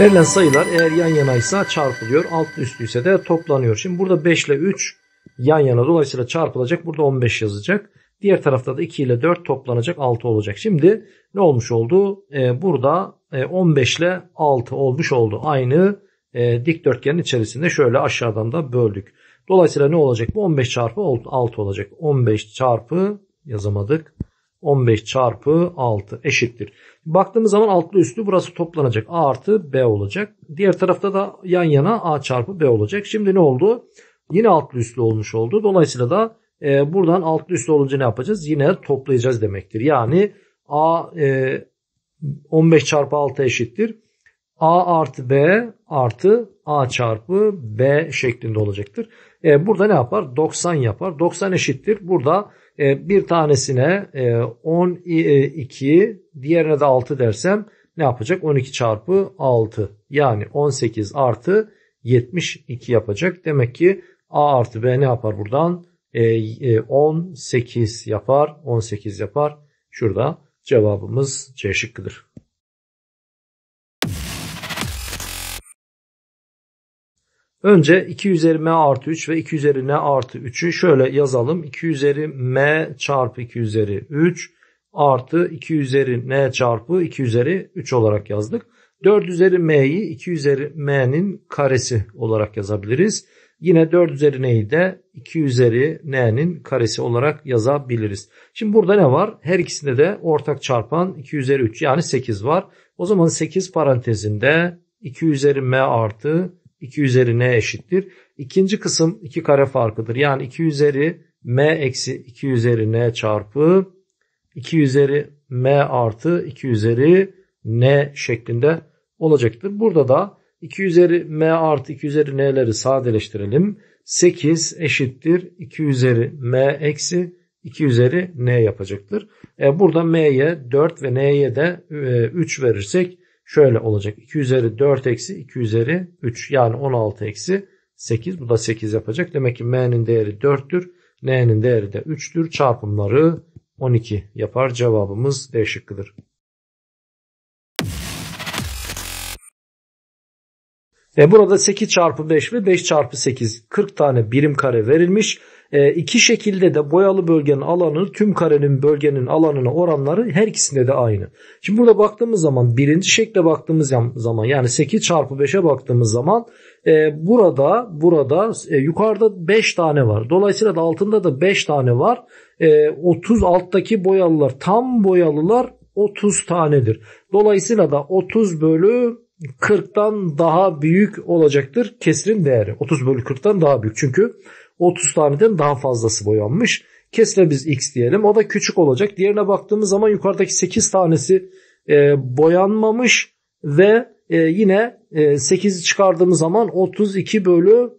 Verilen sayılar eğer yan yanaysa çarpılıyor. Alt üstü ise de toplanıyor. Şimdi burada 5 ile 3 yan yana. Dolayısıyla çarpılacak. Burada 15 yazacak. Diğer tarafta da 2 ile 4 toplanacak 6 olacak. Şimdi ne olmuş oldu? Ee, burada 15 e, ile 6 olmuş oldu. Aynı e, dikdörtgenin içerisinde şöyle aşağıdan da böldük. Dolayısıyla ne olacak? Bu 15 çarpı 6 olacak. 15 çarpı yazamadık. 15 çarpı 6 eşittir. Baktığımız zaman altlı üstlü burası toplanacak. A artı B olacak. Diğer tarafta da yan yana A çarpı B olacak. Şimdi ne oldu? Yine altlı üstlü olmuş oldu. Dolayısıyla da e, buradan altlı üstlü olunca ne yapacağız? Yine toplayacağız demektir. Yani A e, 15 çarpı 6 eşittir. A artı B artı A çarpı B şeklinde olacaktır. E, burada ne yapar? 90 yapar. 90 eşittir. Burada e, bir tanesine 12 e, e, diğerine de 6 dersem ne yapacak? 12 çarpı 6 yani 18 artı 72 yapacak. Demek ki A artı B ne yapar buradan? 18 yapar. 18 yapar. Şurada cevabımız C şıkkıdır. Önce 2 üzeri m artı 3 ve 2 üzeri n artı 3'ü şöyle yazalım. 2 üzeri m çarpı 2 üzeri 3 artı 2 üzeri n çarpı 2 üzeri 3 olarak yazdık. 4 üzeri m'yi 2 üzeri m'nin karesi olarak yazabiliriz. Yine 4 üzeri n'yi de 2 üzeri n'nin karesi olarak yazabiliriz. Şimdi burada ne var? Her ikisinde de ortak çarpan 2 üzeri 3 yani 8 var. O zaman 8 parantezinde 2 üzeri m artı 2 üzeri n eşittir. İkinci kısım 2 kare farkıdır. Yani 2 üzeri m eksi 2 üzeri n çarpı 2 üzeri m artı 2 üzeri n şeklinde olacaktır. Burada da 2 üzeri m artı 2 üzeri n'leri sadeleştirelim. 8 eşittir 2 üzeri m eksi 2 üzeri n yapacaktır. E burada m'ye 4 ve n'ye de 3 e, verirsek şöyle olacak. 2 üzeri 4 eksi 2 üzeri 3 yani 16 eksi 8 bu da 8 yapacak. Demek ki m'nin değeri 4'tür. n'nin değeri de 3'tür. Çarpımları 12 yapar. Cevabımız D şıkkıdır. Ve burada 8 çarpı 5 ve 5 çarpı 8 40 tane birim kare verilmiş. E, iki şekilde de boyalı bölgenin alanını, tüm karenin bölgenin alanına oranları her ikisinde de aynı. Şimdi burada baktığımız zaman birinci şekle baktığımız zaman yani 8 çarpı 5'e baktığımız zaman e, burada burada e, yukarıda 5 tane var. Dolayısıyla da altında da 5 tane var. E, 30 alttaki boyalılar tam boyalılar 30 tanedir. Dolayısıyla da 30 bölü 40'tan daha büyük olacaktır kesrin değeri. 30 bölü 40'tan daha büyük. Çünkü 30 taneden daha fazlası boyanmış. Kesme biz x diyelim. O da küçük olacak. Diğerine baktığımız zaman yukarıdaki 8 tanesi e, boyanmamış ve e, yine e, 8'i çıkardığımız zaman 32 bölü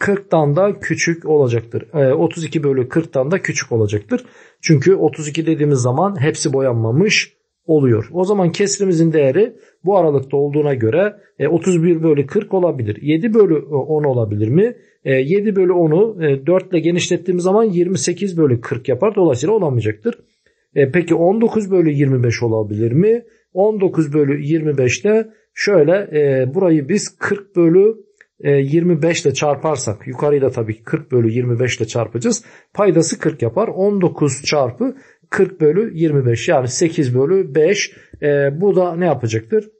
40'tan da küçük olacaktır. E, 32 bölü 40'tan da küçük olacaktır. Çünkü 32 dediğimiz zaman hepsi boyanmamış oluyor. O zaman kesrimizin değeri bu aralıkta olduğuna göre 31 e, bölü 40 olabilir. 7 bölü 10 e, olabilir mi? 7 e, bölü 10'u 4 ile genişlettiğimiz zaman 28 bölü 40 yapar. Dolayısıyla olamayacaktır. Peki 19 bölü 25 olabilir mi? 19 bölü 25'te şöyle burayı biz 40 bölü 25 ile çarparsak yukarıda tabii 40 bölü 25 ile çarpacağız. Paydası 40 yapar. 19 çarpı 40 bölü 25 yani 8 bölü 5 e, ee, bu da ne yapacaktır?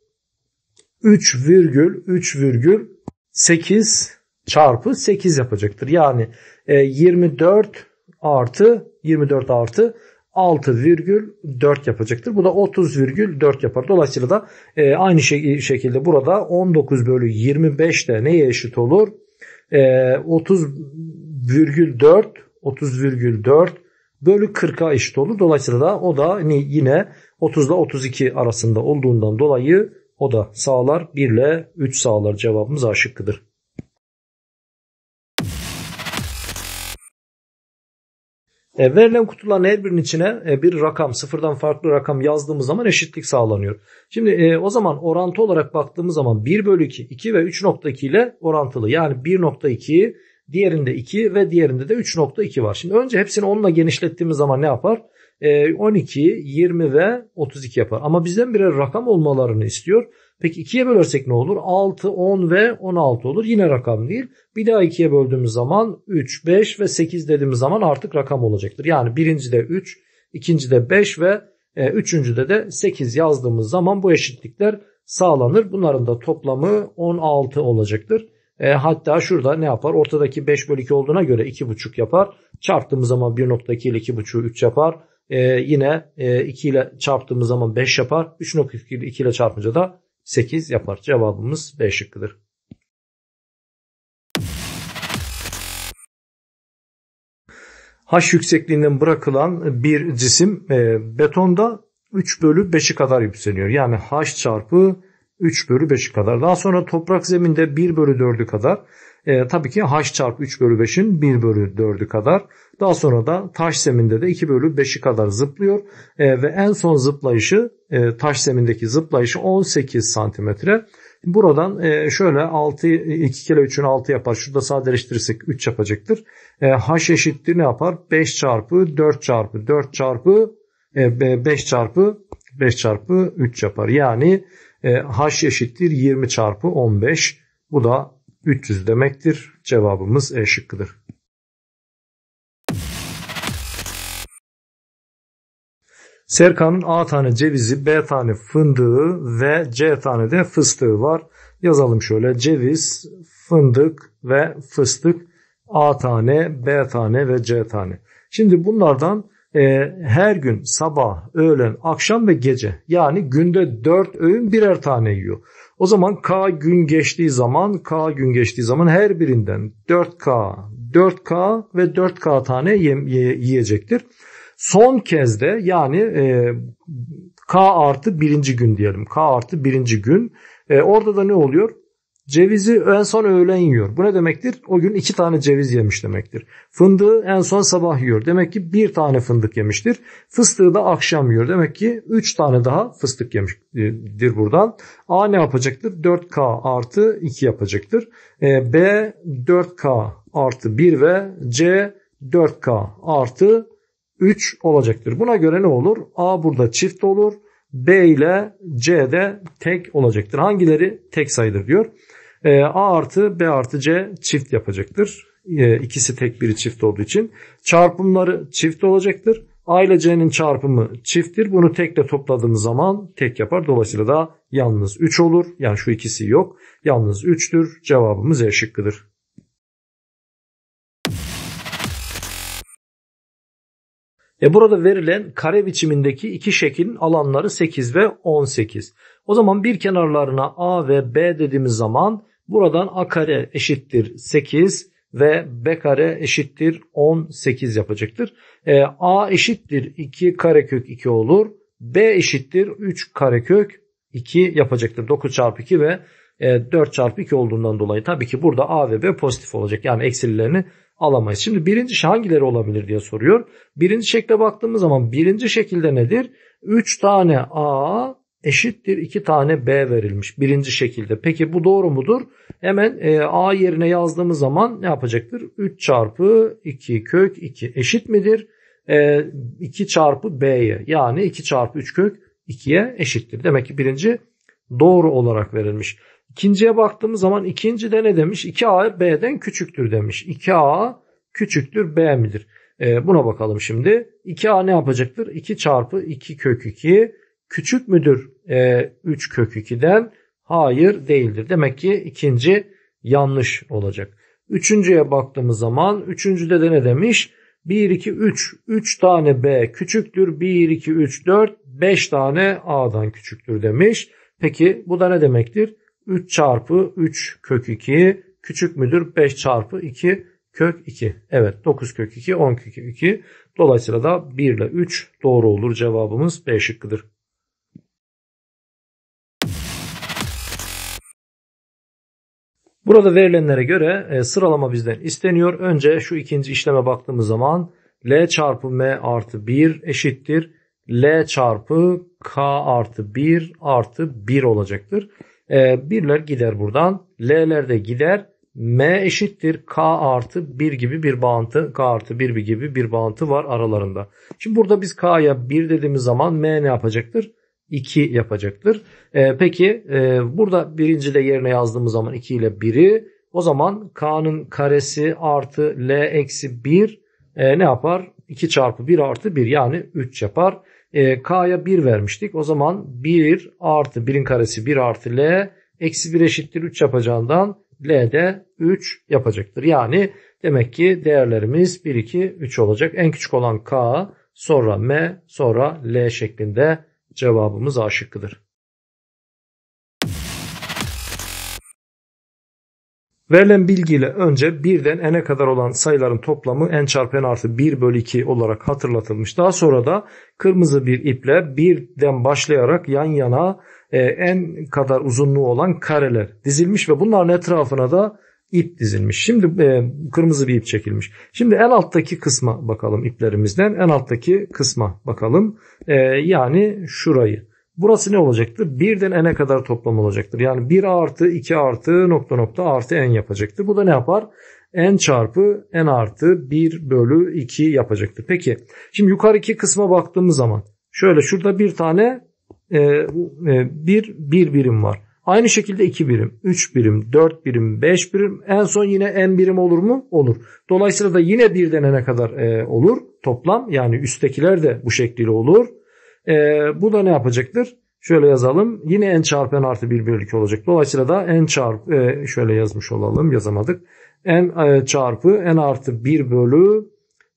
3 virgül 3 virgül 8 çarpı 8 yapacaktır. Yani e, 24 artı 24 artı 6,4 yapacaktır. Bu da 30,4 yapar. Dolayısıyla da e, aynı şey, şekilde burada 19 bölü 25 de neye eşit olur? E, 30,4 30,4 bölü 40'a eşit olur. Dolayısıyla o da yine 30 ile 32 arasında olduğundan dolayı o da sağlar. 1 ile 3 sağlar cevabımız A şıkkıdır. E, verilen kutuların her birinin içine e, bir rakam sıfırdan farklı rakam yazdığımız zaman eşitlik sağlanıyor. Şimdi e, o zaman orantı olarak baktığımız zaman 1 bölü 2, 2 ve 3.2 ile orantılı. Yani 1.2 Diğerinde 2 ve diğerinde de 3.2 var. Şimdi önce hepsini 10 genişlettiğimiz zaman ne yapar? 12, ee, 20 ve 32 yapar. Ama bizden birer rakam olmalarını istiyor. Peki 2'ye bölersek ne olur? 6, 10 ve 16 olur. Yine rakam değil. Bir daha 2'ye böldüğümüz zaman 3, 5 ve 8 dediğimiz zaman artık rakam olacaktır. Yani birincide 3, ikincide 5 ve e, üçüncüde de 8 yazdığımız zaman bu eşitlikler sağlanır. Bunların da toplamı 16 olacaktır. E, hatta şurada ne yapar? Ortadaki 5 bölü 2 olduğuna göre 2,5 yapar. Çarptığımız zaman 1.2 ile 2,5'u 3 yapar. E, yine e, 2 ile çarptığımız zaman 5 yapar. 3.2 ile 2 ile çarpınca da 8 yapar. Cevabımız B şıkkıdır. H yüksekliğinden bırakılan bir cisim e, betonda 3 bölü 5'i kadar yükseliyor. Yani H çarpı 3 bölü 5'i kadar. Daha sonra toprak zeminde 1 bölü 4'ü kadar. E, tabii ki h çarpı 3 bölü 5'in 1 bölü 4'ü kadar. Daha sonra da taş zeminde de 2 bölü 5'i kadar zıplıyor. E, ve en son zıplayışı e, taş zemindeki zıplayışı 18 santimetre. Buradan e, şöyle 6, 2 kere 3'ün 6 yapar. Şurada sadeleştirirsek 3 yapacaktır. E, h eşittir ne yapar? 5 çarpı 4 çarpı 4 çarpı e, 5 çarpı 5 çarpı 3 yapar. Yani e, h eşittir 20 çarpı 15. Bu da 300 demektir. Cevabımız E şıkkıdır. Serkan'ın A tane cevizi, B tane fındığı ve C tane de fıstığı var. Yazalım şöyle ceviz, fındık ve fıstık A tane, B tane ve C tane. Şimdi bunlardan e, her gün sabah, öğlen, akşam ve gece yani günde 4 öğün birer tane yiyor. O zaman K gün geçtiği zaman K gün geçtiği zaman her birinden 4K, 4K ve 4K tane yiyecektir. Son kez de yani e, K artı birinci gün diyelim. K artı birinci gün. E, orada da ne oluyor? Cevizi en son öğlen yiyor. Bu ne demektir? O gün iki tane ceviz yemiş demektir. Fındığı en son sabah yiyor. Demek ki bir tane fındık yemiştir. Fıstığı da akşam yiyor. Demek ki üç tane daha fıstık yemiştir buradan. A ne yapacaktır? 4K artı 2 yapacaktır. E, B 4K artı 1 ve C 4K artı 3 olacaktır. Buna göre ne olur? A burada çift olur. B ile C de tek olacaktır. Hangileri tek sayıdır diyor. E, A artı B artı C çift yapacaktır. E, ikisi tek biri çift olduğu için. Çarpımları çift olacaktır. A ile C'nin çarpımı çifttir. Bunu tekle topladığımız zaman tek yapar. Dolayısıyla da yalnız 3 olur. Yani şu ikisi yok. Yalnız 3'tür. Cevabımız E şıkkıdır. E burada verilen kare biçimindeki iki şeklin alanları 8 ve 18. O zaman bir kenarlarına A ve B dediğimiz zaman buradan A kare eşittir 8 ve B kare eşittir 18 yapacaktır. E, A eşittir 2 karekök 2 olur. B eşittir 3 karekök 2 yapacaktır. 9 çarpı 2 ve 4 e, çarpı 2 olduğundan dolayı tabii ki burada A ve B pozitif olacak. Yani eksilerini alamayız. Şimdi birinci şey hangileri olabilir diye soruyor. Birinci şekle baktığımız zaman birinci şekilde nedir? 3 tane A eşittir 2 tane B verilmiş birinci şekilde. Peki bu doğru mudur? Hemen e, A yerine yazdığımız zaman ne yapacaktır? 3 çarpı 2 kök 2 eşit midir? E, 2 çarpı B'ye yani 2 çarpı 3 kök 2'ye eşittir. Demek ki birinci doğru olarak verilmiş. İkinciye baktığımız zaman ikinci de ne demiş? 2A B'den küçüktür demiş. 2A küçüktür B midir? E, buna bakalım şimdi. 2A ne yapacaktır? 2 çarpı 2 kök 2 küçük müdür e, 3 kök 2'den? Hayır değildir. Demek ki ikinci yanlış olacak. Üçüncüye baktığımız zaman üçüncüde de ne demiş? 1, 2, 3. 3 tane B küçüktür. 1, 2, 3, 4. 5 tane A'dan küçüktür demiş. Peki bu da ne demektir? 3 çarpı 3 kök 2 küçük müdür 5 çarpı 2 kök 2. Evet 9 kök 2 10 kök 2. Dolayısıyla da 1 ile 3 doğru olur cevabımız B şıkkıdır. Burada verilenlere göre e, sıralama bizden isteniyor. Önce şu ikinci işleme baktığımız zaman L çarpı M artı 1 eşittir. L çarpı K artı 1 artı 1 olacaktır. E, birler gider buradan. L'ler de gider. M eşittir K artı 1 gibi bir bağıntı. K artı 1 gibi bir bağıntı var aralarında. Şimdi burada biz K'ya 1 dediğimiz zaman M ne yapacaktır? 2 yapacaktır. E, peki e, burada birinci de yerine yazdığımız zaman 2 ile 1'i o zaman K'nın karesi artı L eksi 1 e, ne yapar? 2 çarpı 1 artı 1 yani 3 yapar. E, K'ya 1 vermiştik. O zaman 1 artı 1'in karesi 1 artı L eksi 1 eşittir 3 yapacağından L de 3 yapacaktır. Yani demek ki değerlerimiz 1, 2, 3 olacak. En küçük olan K sonra M sonra L şeklinde cevabımız A şıkkıdır. Verilen bilgiyle önce birden n'e kadar olan sayıların toplamı n çarpı n artı 1 bölü 2 olarak hatırlatılmış. Daha sonra da kırmızı bir iple 1'den başlayarak yan yana e, n kadar uzunluğu olan kareler dizilmiş ve bunların etrafına da ip dizilmiş. Şimdi e, kırmızı bir ip çekilmiş. Şimdi en alttaki kısma bakalım iplerimizden. En alttaki kısma bakalım. E, yani şurayı. Burası ne olacaktır? Birden n'e kadar toplam olacaktır. Yani 1 artı 2 artı nokta nokta artı n yapacaktır. Bu da ne yapar? n çarpı n artı 1 bölü 2 yapacaktır. Peki şimdi yukarı iki kısma baktığımız zaman şöyle şurada bir tane e, e, bir, bir birim var. Aynı şekilde 2 birim, 3 birim, 4 birim, 5 birim en son yine n birim olur mu? Olur. Dolayısıyla da yine birden n'e kadar e, olur toplam yani üsttekiler de bu şekliyle olur. E, bu da ne yapacaktır? Şöyle yazalım. Yine n çarpı n artı 1 birlik olacak. Dolayısıyla da n çarpı e, şöyle yazmış olalım. Yazamadık. n e, çarpı n artı 1 bölü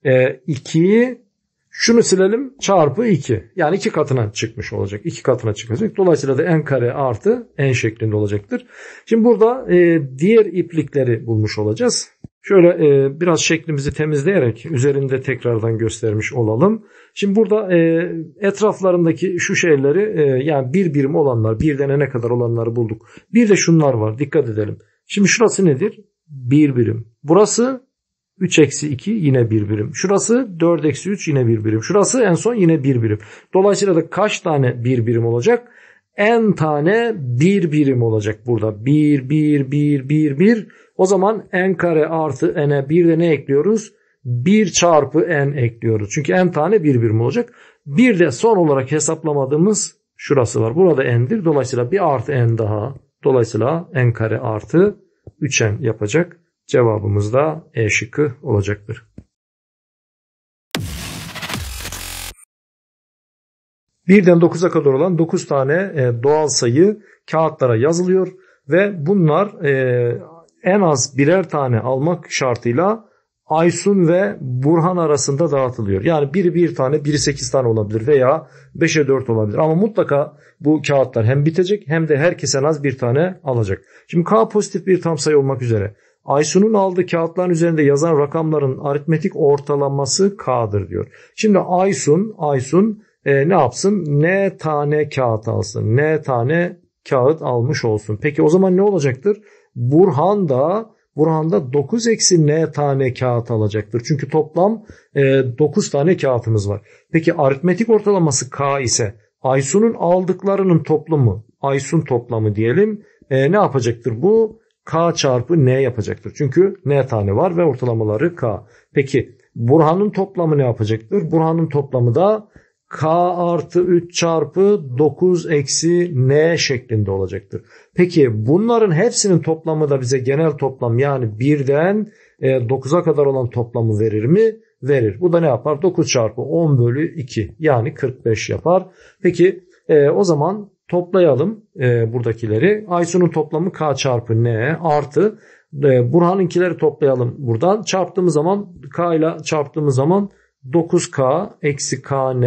e, 2 şunu silelim çarpı 2. Yani 2 katına çıkmış olacak. 2 katına çıkacak. Dolayısıyla da n kare artı n şeklinde olacaktır. Şimdi burada e, diğer iplikleri bulmuş olacağız. Şöyle e, biraz şeklimizi temizleyerek üzerinde tekrardan göstermiş olalım. Şimdi burada e, etraflarındaki şu şeyleri e, yani bir birim olanlar bir denene kadar olanları bulduk. Bir de şunlar var dikkat edelim. Şimdi şurası nedir? Bir birim. Burası 3 eksi 2 yine bir birim. Şurası 4 eksi 3 yine bir birim. Şurası en son yine bir birim. Dolayısıyla da kaç tane bir birim olacak? en tane bir birim olacak burada. Bir, bir, bir, bir, bir. O zaman n kare artı n'e bir de ne ekliyoruz? 1 çarpı n ekliyoruz. Çünkü n tane bir birim olacak. Bir de son olarak hesaplamadığımız şurası var. Burada n'dir. Dolayısıyla bir artı n daha. Dolayısıyla n kare artı 3n yapacak. Cevabımız da E şıkkı olacaktır. 1'den 9'a kadar olan 9 tane e, doğal sayı kağıtlara yazılıyor ve bunlar e, en az birer tane almak şartıyla Aysun ve Burhan arasında dağıtılıyor. Yani biri bir tane, biri sekiz tane olabilir veya beşe dört olabilir. Ama mutlaka bu kağıtlar hem bitecek hem de herkes en az bir tane alacak. Şimdi K pozitif bir tam sayı olmak üzere. Aysun'un aldığı kağıtların üzerinde yazan rakamların aritmetik ortalaması K'dır diyor. Şimdi Aysun, Aysun e, ne yapsın? Ne tane kağıt alsın? Ne tane kağıt almış olsun? Peki o zaman ne olacaktır? Burhan da Burhan da 9 eksi n tane kağıt alacaktır. Çünkü toplam e, 9 tane kağıtımız var. Peki aritmetik ortalaması k ise Aysun'un aldıklarının toplamı Aysun toplamı diyelim e, ne yapacaktır? Bu k çarpı n yapacaktır. Çünkü n tane var ve ortalamaları k. Peki Burhan'ın toplamı ne yapacaktır? Burhan'ın toplamı da k artı 3 çarpı 9 eksi n şeklinde olacaktır. Peki bunların hepsinin toplamı da bize genel toplam yani 1'den 9'a e, kadar olan toplamı verir mi? Verir. Bu da ne yapar? 9 çarpı 10 bölü 2 yani 45 yapar. Peki e, o zaman toplayalım e, buradakileri. Aysun'un toplamı k çarpı n artı e, Burhan'ınkileri toplayalım buradan. Çarptığımız zaman k ile çarptığımız zaman 9K eksi KN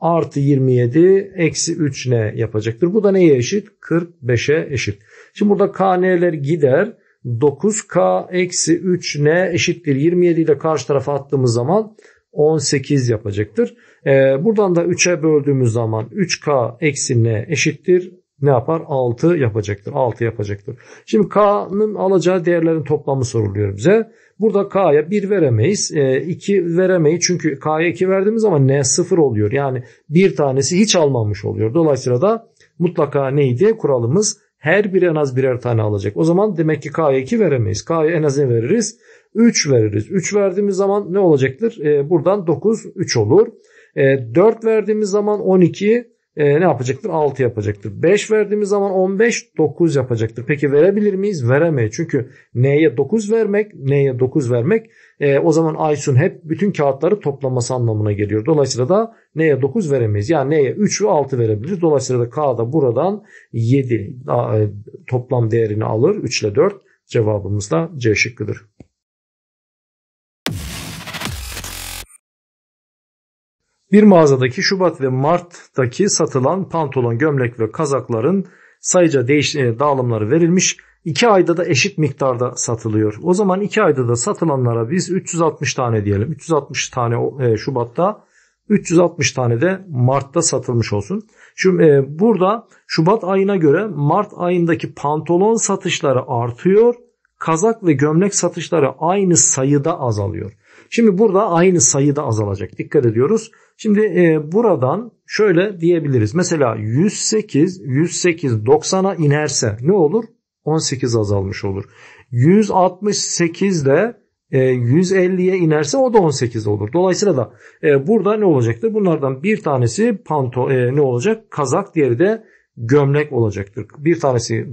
artı 27 eksi 3N yapacaktır. Bu da neye eşit? 45'e eşit. Şimdi burada KN'ler gider. 9K eksi 3N eşittir. 27 ile karşı tarafa attığımız zaman 18 yapacaktır. Ee, buradan da 3'e böldüğümüz zaman 3K eksi N eşittir ne yapar? 6 yapacaktır. 6 yapacaktır. Şimdi K'nın alacağı değerlerin toplamı soruluyor bize. Burada K'ya 1 veremeyiz. 2 e, veremeyiz. Çünkü K'ya 2 verdiğimiz zaman N 0 oluyor. Yani bir tanesi hiç almamış oluyor. Dolayısıyla da mutlaka neydi? Kuralımız her biri en az birer tane alacak. O zaman demek ki K'ya 2 veremeyiz. K'ya en az ne veririz? 3 veririz. 3 verdiğimiz zaman ne olacaktır? E, buradan 9, 3 olur. 4 e, verdiğimiz zaman 12, e, ne yapacaktır? 6 yapacaktır. 5 verdiğimiz zaman 15 9 yapacaktır. Peki verebilir miyiz? Veremeyiz. Çünkü neye 9 vermek, Neye 9 vermek e, o zaman Aysun hep bütün kağıtları toplaması anlamına geliyor. Dolayısıyla da neye 9 veremeyiz. Yani neye 3 ve 6 verebiliriz. Dolayısıyla da K'da buradan 7 e, toplam değerini alır. 3 ile 4 cevabımız da C şıkkıdır. Bir mağazadaki Şubat ve Mart'taki satılan pantolon, gömlek ve kazakların sayıca değiş e, dağılımları verilmiş. 2 ayda da eşit miktarda satılıyor. O zaman 2 ayda da satılanlara biz 360 tane diyelim. 360 tane e, Şubat'ta 360 tane de Mart'ta satılmış olsun. Şimdi e, burada Şubat ayına göre Mart ayındaki pantolon satışları artıyor. Kazak ve gömlek satışları aynı sayıda azalıyor. Şimdi burada aynı sayıda azalacak. Dikkat ediyoruz. Şimdi e, buradan şöyle diyebiliriz. Mesela 108 108 90'a inerse ne olur? 18 azalmış olur. 168 de 150'ye e, inerse o da 18 olur. Dolayısıyla da e, burada ne olacaktır? Bunlardan bir tanesi panto e, ne olacak? Kazak, diğeri de gömlek olacaktır. Bir tanesi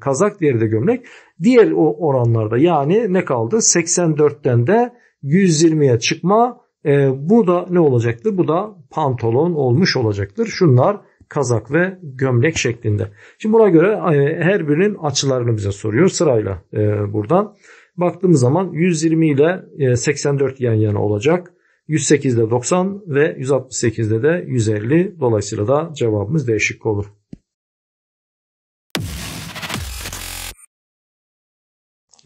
kazak, diğeri de gömlek. Diğer oranlarda yani ne kaldı? 84'ten de 120'ye çıkma, e, bu da ne olacaktır? Bu da pantolon olmuş olacaktır. Şunlar kazak ve gömlek şeklinde. Şimdi buna göre e, her birinin açılarını bize soruyor sırayla e, buradan. Baktığımız zaman 120 ile 84 e, yan yana olacak. 108'de 90 ve 168'de de 150. Dolayısıyla da cevabımız değişik olur.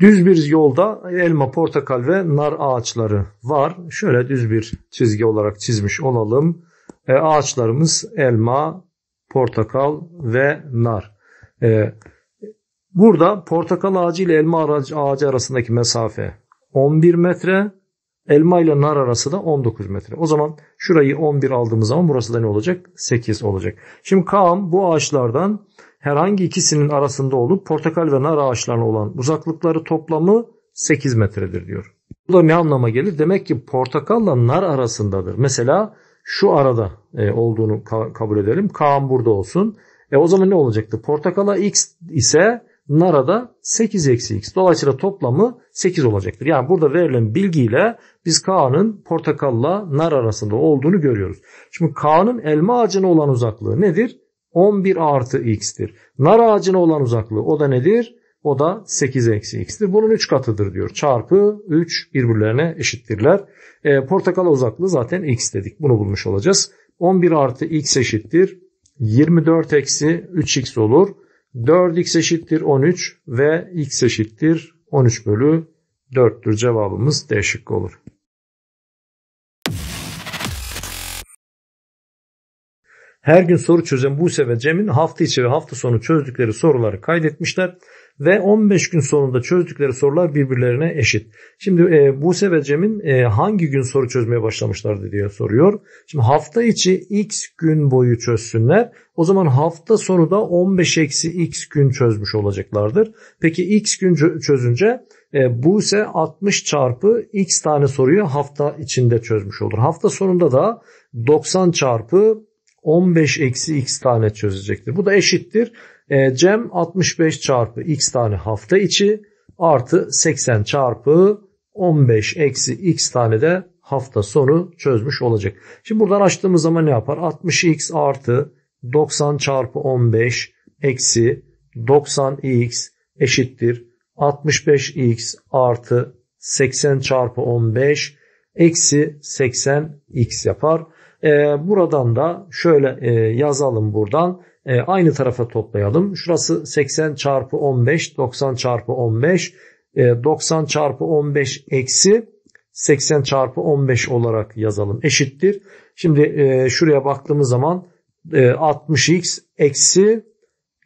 Düz bir yolda elma, portakal ve nar ağaçları var. Şöyle düz bir çizgi olarak çizmiş olalım. E, ağaçlarımız elma, portakal ve nar. E, burada portakal ağacı ile elma ağacı arasındaki mesafe 11 metre. Elma ile nar arası da 19 metre. O zaman şurayı 11 aldığımız zaman burası da ne olacak? 8 olacak. Şimdi Kaam bu ağaçlardan herhangi ikisinin arasında olup portakal ve nar ağaçlarına olan uzaklıkları toplamı 8 metredir diyor. Bu da ne anlama gelir? Demek ki portakalla nar arasındadır. Mesela şu arada e, olduğunu kabul edelim. Kaan burada olsun. E o zaman ne olacaktı? Portakala x ise nara da 8 eksi x. Dolayısıyla toplamı 8 olacaktır. Yani burada verilen bilgiyle biz Kaan'ın portakalla nar arasında olduğunu görüyoruz. Şimdi Kaan'ın elma ağacına olan uzaklığı nedir? 11 artı x'tir. Nar ağacına olan uzaklığı o da nedir? O da 8 eksi x'tir. Bunun 3 katıdır diyor. Çarpı 3 birbirlerine eşittirler. E, portakala uzaklığı zaten x dedik. Bunu bulmuş olacağız. 11 artı x eşittir. 24 eksi 3x olur. 4x eşittir 13 ve x eşittir 13 bölü 4'tür. Cevabımız D şıkkı olur. Her gün soru çözen Buse ve Cem'in hafta içi ve hafta sonu çözdükleri soruları kaydetmişler ve 15 gün sonunda çözdükleri sorular birbirlerine eşit. Şimdi e, Buse ve Cem'in e, hangi gün soru çözmeye başlamışlardı diye soruyor. Şimdi hafta içi x gün boyu çözsünler. O zaman hafta sonu da 15 eksi x gün çözmüş olacaklardır. Peki x gün çözünce e, Buse 60 çarpı x tane soruyu hafta içinde çözmüş olur. Hafta sonunda da 90 çarpı 15 eksi x tane çözecektir. Bu da eşittir. E, Cem 65 çarpı x tane hafta içi artı 80 çarpı 15 eksi x tane de hafta sonu çözmüş olacak. Şimdi buradan açtığımız zaman ne yapar? 60x artı 90 çarpı 15 eksi 90x eşittir. 65x artı 80 çarpı 15 eksi 80x yapar. Ee, buradan da şöyle e, yazalım buradan. Ee, aynı tarafa toplayalım. Şurası 80 çarpı 15, 90 çarpı 15. 90 ee, çarpı 15 eksi 80 çarpı 15 olarak yazalım. Eşittir. Şimdi e, şuraya baktığımız zaman 60x e, eksi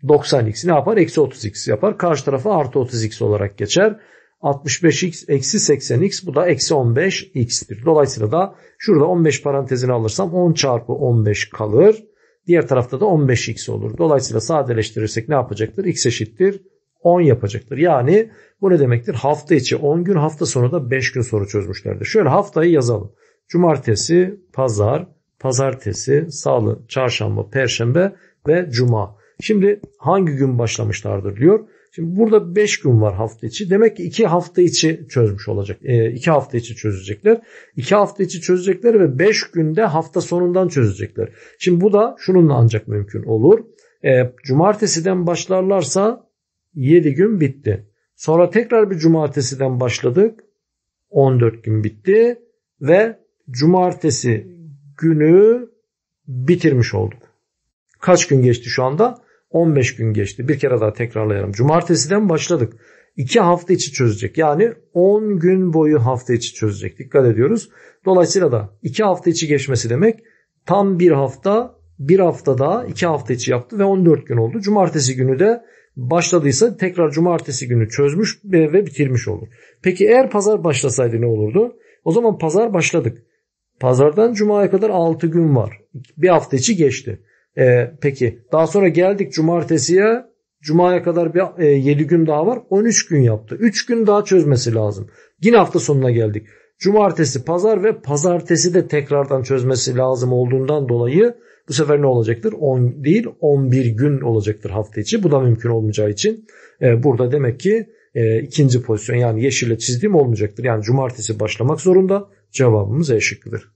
90x ne yapar? Eksi 30x yapar. Karşı tarafı artı 30x olarak geçer. 65x eksi 80x bu da eksi 15x'tir. Dolayısıyla da şurada 15 parantezini alırsam 10 çarpı 15 kalır. Diğer tarafta da 15x olur. Dolayısıyla sadeleştirirsek ne yapacaktır? x eşittir 10 yapacaktır. Yani bu ne demektir? Hafta içi 10 gün hafta sonu da 5 gün soru çözmüşlerdir. Şöyle haftayı yazalım. Cumartesi, pazar, pazartesi, salı, çarşamba, perşembe ve cuma. Şimdi hangi gün başlamışlardır diyor. Şimdi burada 5 gün var hafta içi. Demek ki 2 hafta içi çözmüş olacak. 2 e, ee, hafta içi çözecekler. 2 hafta içi çözecekler ve 5 günde hafta sonundan çözecekler. Şimdi bu da şununla ancak mümkün olur. E, cumartesiden başlarlarsa 7 gün bitti. Sonra tekrar bir cumartesiden başladık. 14 gün bitti ve cumartesi günü bitirmiş olduk. Kaç gün geçti şu anda? 15 gün geçti. Bir kere daha tekrarlayalım. Cumartesiden başladık. 2 hafta içi çözecek. Yani 10 gün boyu hafta içi çözecek. Dikkat ediyoruz. Dolayısıyla da 2 hafta içi geçmesi demek tam bir hafta bir hafta daha 2 hafta içi yaptı ve 14 gün oldu. Cumartesi günü de başladıysa tekrar cumartesi günü çözmüş ve bitirmiş olur. Peki eğer pazar başlasaydı ne olurdu? O zaman pazar başladık. Pazardan cumaya kadar 6 gün var. Bir hafta içi geçti. E, peki daha sonra geldik cumartesiye. Cuma'ya kadar bir e, 7 gün daha var. 13 gün yaptı. 3 gün daha çözmesi lazım. Yine hafta sonuna geldik. Cumartesi, pazar ve pazartesi de tekrardan çözmesi lazım olduğundan dolayı bu sefer ne olacaktır? 10 değil 11 gün olacaktır hafta içi. Bu da mümkün olmayacağı için e, burada demek ki e, ikinci pozisyon yani yeşille çizdiğim olmayacaktır. Yani cumartesi başlamak zorunda cevabımız E şıkkıdır.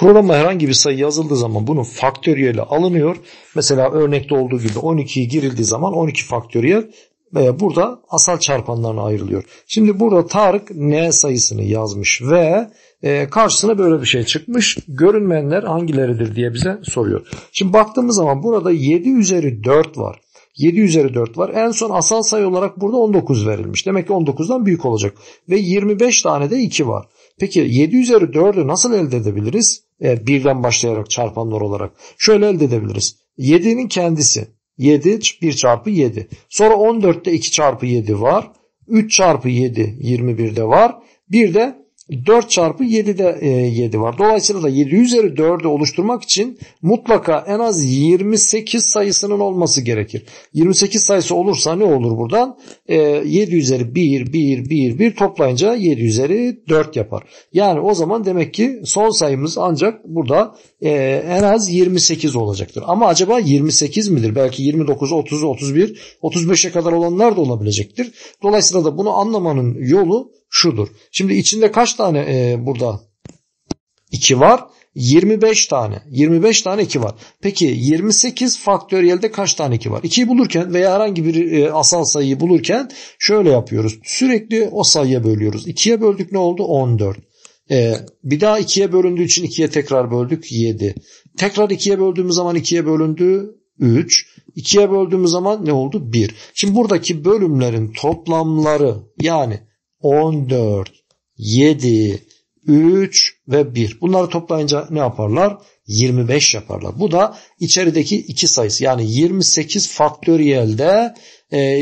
Programa herhangi bir sayı yazıldığı zaman bunun faktöriyeli alınıyor. Mesela örnekte olduğu gibi 12'yi girildiği zaman 12 faktöriyel e, burada asal çarpanlarına ayrılıyor. Şimdi burada Tarık N sayısını yazmış ve e, karşısına böyle bir şey çıkmış. Görünmeyenler hangileridir diye bize soruyor. Şimdi baktığımız zaman burada 7 üzeri 4 var. 7 üzeri 4 var. En son asal sayı olarak burada 19 verilmiş. Demek ki 19'dan büyük olacak. Ve 25 tane de 2 var. Peki 7 üzeri 4'ü nasıl elde edebiliriz? Eğer birden başlayarak çarpanlar olarak. Şöyle elde edebiliriz. 7'nin kendisi. 7 1 çarpı 7. Sonra 14'te 2 çarpı 7 var. 3 çarpı 7 21'de var. Bir de 4 çarpı 7'de de 7 e, var. Dolayısıyla da 7 üzeri 4'ü oluşturmak için mutlaka en az 28 sayısının olması gerekir. 28 sayısı olursa ne olur buradan? E, 7 üzeri 1, 1, 1, 1 toplayınca 7 üzeri 4 yapar. Yani o zaman demek ki son sayımız ancak burada e, en az 28 olacaktır. Ama acaba 28 midir? Belki 29, 30, 31, 35'e kadar olanlar da olabilecektir. Dolayısıyla da bunu anlamanın yolu şudur. Şimdi içinde kaç tane e, burada 2 var? 25 tane. 25 tane 2 var. Peki 28 faktöriyelde kaç tane 2 var? 2'yi bulurken veya herhangi bir e, asal sayıyı bulurken şöyle yapıyoruz. Sürekli o sayıya bölüyoruz. 2'ye böldük ne oldu? 14. E, bir daha 2'ye bölündüğü için 2'ye tekrar böldük 7. Tekrar 2'ye böldüğümüz zaman 2'ye bölündü 3. 2'ye böldüğümüz zaman ne oldu? 1. Şimdi buradaki bölümlerin toplamları yani 14, 7, 3 ve 1. Bunları toplayınca ne yaparlar? 25 yaparlar. Bu da içerideki 2 sayısı. Yani 28 faktöriyelde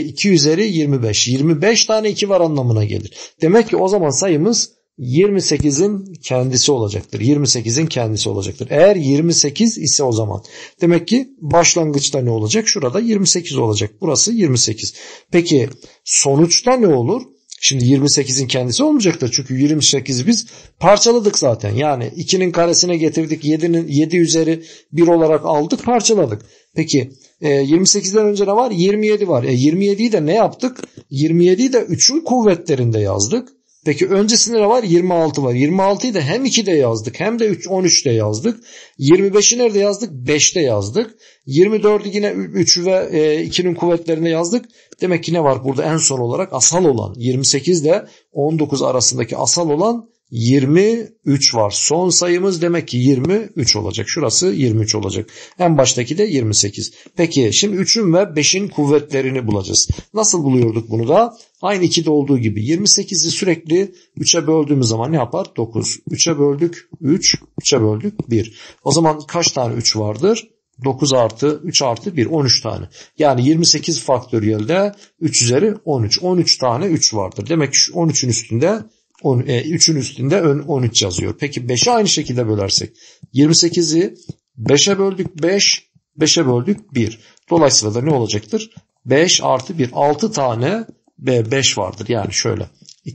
2 e, üzeri 25. 25 tane 2 var anlamına gelir. Demek ki o zaman sayımız 28'in kendisi olacaktır. 28'in kendisi olacaktır. Eğer 28 ise o zaman demek ki başlangıçta ne olacak? Şurada 28 olacak. Burası 28. Peki sonuçta ne olur? Şimdi 28'in kendisi olmayacak da Çünkü 28'i biz parçaladık zaten. Yani 2'nin karesine getirdik. 7'nin 7 üzeri 1 olarak aldık parçaladık. Peki 28'den e, önce ne var? 27 var. E 27'yi de ne yaptık? 27'yi de 3'ün kuvvetlerinde yazdık. Peki öncesinde ne var? 26 var. 26'yı da hem 2'de yazdık hem de 3, 13'te yazdık. 25'i nerede yazdık? 5'te yazdık. 24'ü yine 3 ve e, 2'nin kuvvetlerinde yazdık. Demek ki ne var burada en son olarak asal olan 28 ile 19 arasındaki asal olan 23 var. Son sayımız demek ki 23 olacak. Şurası 23 olacak. En baştaki de 28. Peki şimdi 3'ün ve 5'in kuvvetlerini bulacağız. Nasıl buluyorduk bunu da? Aynı 2'de olduğu gibi 28'i sürekli 3'e böldüğümüz zaman ne yapar? 9. 3'e böldük 3, 3'e böldük 1. O zaman kaç tane 3 vardır? 9 artı 3 artı 1 13 tane. Yani 28 faktöriyelde 3 üzeri 13. 13 tane 3 vardır. Demek ki 13'ün üstünde 10, e, 3'ün üstünde 13 yazıyor. Peki 5'i aynı şekilde bölersek 28'i 5'e böldük 5, 5'e böldük 1. Dolayısıyla da ne olacaktır? 5 artı 1, 6 tane 5 vardır. Yani şöyle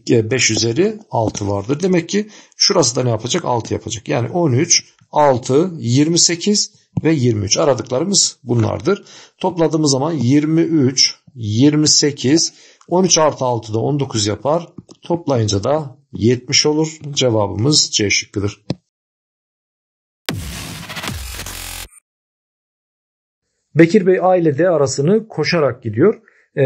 5 üzeri 6 vardır. Demek ki şurası da ne yapacak? 6 yapacak. Yani 13, 6, 28 ve 23 aradıklarımız bunlardır. Topladığımız zaman 23, 28, 13 artı 6 da 19 yapar. Toplayınca da 70 olur. Cevabımız C şıkkıdır. Bekir Bey A ile arasını koşarak gidiyor. Ee,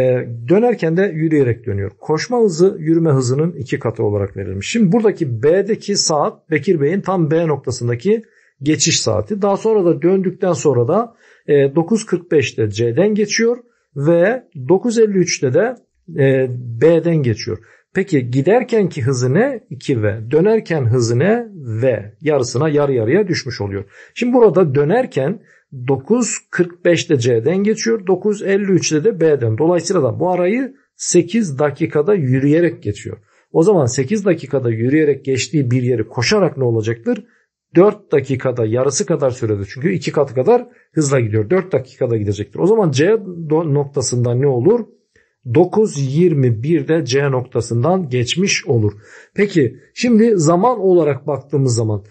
dönerken de yürüyerek dönüyor. Koşma hızı yürüme hızının iki katı olarak verilmiş. Şimdi buradaki B'deki saat Bekir Bey'in tam B noktasındaki geçiş saati. Daha sonra da döndükten sonra da e, 9.45'te C'den geçiyor ve 9.53'te de e, B'den geçiyor. Peki giderken ki hızı ne? 2V. Dönerken hızı ne? V. Yarısına yarı yarıya düşmüş oluyor. Şimdi burada dönerken 9.45'te C'den geçiyor. 953'de de B'den. Dolayısıyla da bu arayı 8 dakikada yürüyerek geçiyor. O zaman 8 dakikada yürüyerek geçtiği bir yeri koşarak ne olacaktır? 4 dakikada yarısı kadar sürede çünkü 2 kat kadar hızla gidiyor. 4 dakikada gidecektir. O zaman C noktasında ne olur? 9.21'de C noktasından geçmiş olur. Peki şimdi zaman olarak baktığımız zaman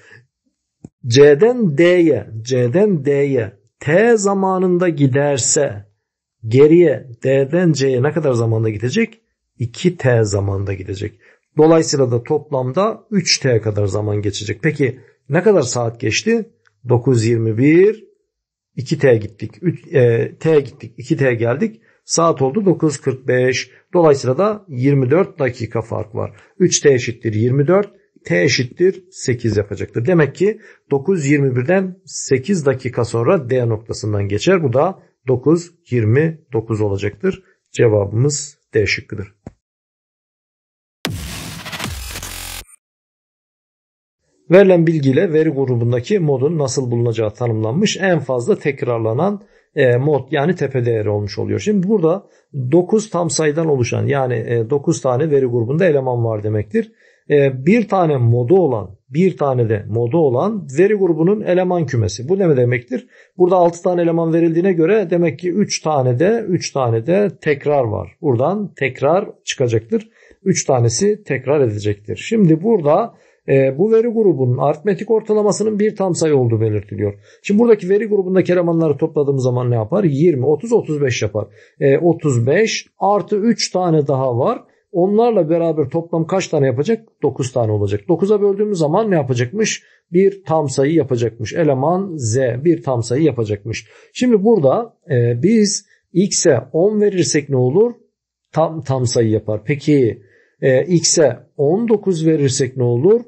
C'den D'ye, C'den D'ye T zamanında giderse geriye D'den C'ye ne kadar zamanda gidecek? 2T zamanda gidecek. Dolayısıyla da toplamda 3T kadar zaman geçecek. Peki ne kadar saat geçti? 9.21 2T gittik. 3, e, T gittik. 2T geldik. Saat oldu 9.45. Dolayısıyla da 24 dakika fark var. 3t eşittir 24. t eşittir 8 yapacaktır. Demek ki 9.21'den 8 dakika sonra d noktasından geçer. Bu da 9.29 olacaktır. Cevabımız D şıkkıdır. Verilen bilgiyle veri grubundaki modun nasıl bulunacağı tanımlanmış en fazla tekrarlanan e, mod yani tepe değeri olmuş oluyor. Şimdi burada 9 tam sayıdan oluşan yani e, tane veri grubunda eleman var demektir. E, bir tane modu olan bir tane de modu olan veri grubunun eleman kümesi. Bu ne demektir? Burada 6 tane eleman verildiğine göre demek ki 3 tane de 3 tane de tekrar var. Buradan tekrar çıkacaktır. 3 tanesi tekrar edecektir. Şimdi burada ee, bu veri grubunun aritmetik ortalamasının bir tam sayı olduğu belirtiliyor. Şimdi buradaki veri grubundaki elemanları topladığımız zaman ne yapar? 20, 30, 35 yapar. 35 ee, artı 3 tane daha var. Onlarla beraber toplam kaç tane yapacak? 9 tane olacak. 9'a böldüğümüz zaman ne yapacakmış? Bir tam sayı yapacakmış. Eleman Z bir tam sayı yapacakmış. Şimdi burada e, biz X'e 10 verirsek ne olur? Tam tam sayı yapar. Peki e, X'e 19 verirsek ne olur?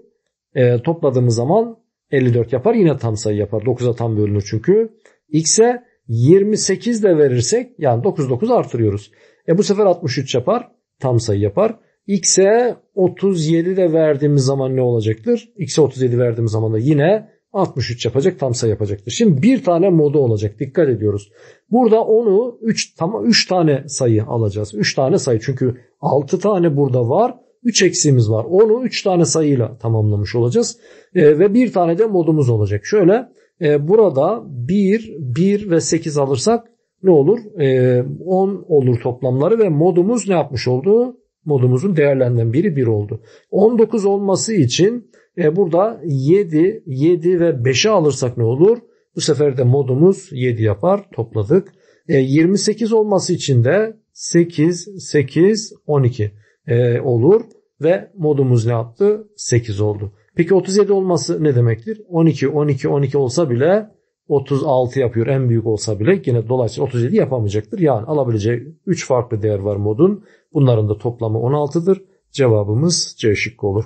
e, topladığımız zaman 54 yapar yine tam sayı yapar. 9'a tam bölünür çünkü. X'e 28 de verirsek yani 9 9 artırıyoruz. E bu sefer 63 yapar. Tam sayı yapar. X'e 37 de verdiğimiz zaman ne olacaktır? X'e 37 verdiğimiz zaman da yine 63 yapacak tam sayı yapacaktır. Şimdi bir tane modu olacak. Dikkat ediyoruz. Burada onu 3 tam 3 tane sayı alacağız. 3 tane sayı çünkü 6 tane burada var. 3 eksiğimiz var. Onu 3 tane sayıyla tamamlamış olacağız. E, ve bir tane de modumuz olacak. Şöyle e, burada 1, 1 ve 8 alırsak ne olur? E, 10 olur toplamları ve modumuz ne yapmış oldu? Modumuzun değerlerinden biri 1 oldu. 19 olması için e, burada 7, 7 ve 5'e alırsak ne olur? Bu sefer de modumuz 7 yapar. Topladık. E, 28 olması için de 8, 8, 12 e, olur ve modumuz ne yaptı? 8 oldu. Peki 37 olması ne demektir? 12, 12, 12 olsa bile 36 yapıyor en büyük olsa bile yine dolayısıyla 37 yapamayacaktır. Yani alabileceği 3 farklı değer var modun. Bunların da toplamı 16'dır. Cevabımız C şıkkı olur.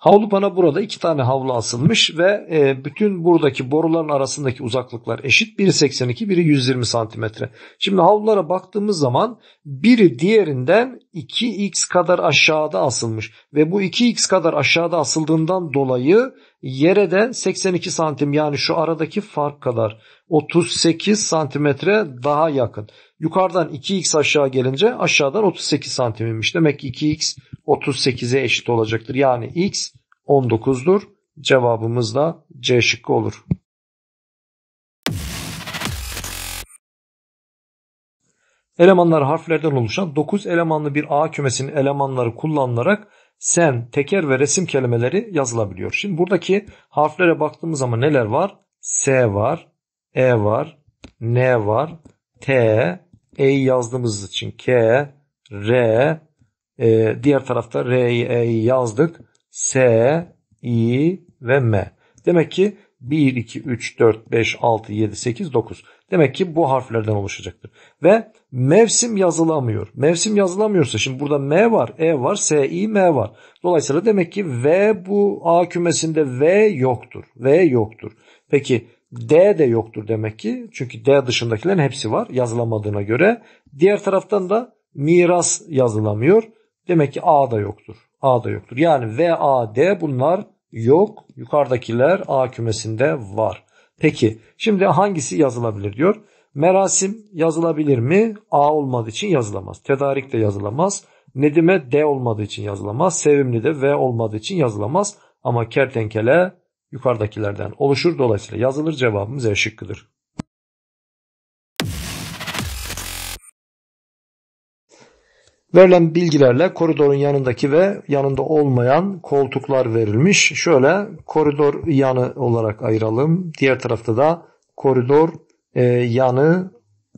Havlu bana burada iki tane havlu asılmış ve e, bütün buradaki boruların arasındaki uzaklıklar eşit. Biri 82, biri 120 santimetre. Şimdi havlulara baktığımız zaman biri diğerinden 2x kadar aşağıda asılmış. Ve bu 2x kadar aşağıda asıldığından dolayı yere de 82 santim yani şu aradaki fark kadar 38 santimetre daha yakın. Yukarıdan 2x aşağı gelince aşağıdan 38 santim inmiş. Demek ki 2x 38'e eşit olacaktır. Yani x 19'dur. Cevabımız da C şıkkı olur. Elemanlar harflerden oluşan 9 elemanlı bir A kümesinin elemanları kullanılarak sen, teker ve resim kelimeleri yazılabiliyor. Şimdi buradaki harflere baktığımız zaman neler var? S var, E var, N var, T, E yazdığımız için K, R, e, diğer tarafta R E yazdık. S, I ve M. Demek ki 1, 2, 3, 4, 5, 6, 7, 8, 9. Demek ki bu harflerden oluşacaktır. Ve mevsim yazılamıyor. Mevsim yazılamıyorsa şimdi burada M var, E var, S, I, M var. Dolayısıyla demek ki V bu A kümesinde V yoktur. V yoktur. Peki D de yoktur demek ki. Çünkü D dışındakilerin hepsi var yazılamadığına göre. Diğer taraftan da miras yazılamıyor. Demek ki A da yoktur. A da yoktur. Yani V, A, D bunlar yok. Yukarıdakiler A kümesinde var. Peki şimdi hangisi yazılabilir diyor. Merasim yazılabilir mi? A olmadığı için yazılamaz. Tedarik de yazılamaz. Nedime D olmadığı için yazılamaz. Sevimli de V olmadığı için yazılamaz. Ama kertenkele yukarıdakilerden oluşur. Dolayısıyla yazılır cevabımız E şıkkıdır. Verilen bilgilerle koridorun yanındaki ve yanında olmayan koltuklar verilmiş. Şöyle koridor yanı olarak ayıralım. Diğer tarafta da koridor e, yanı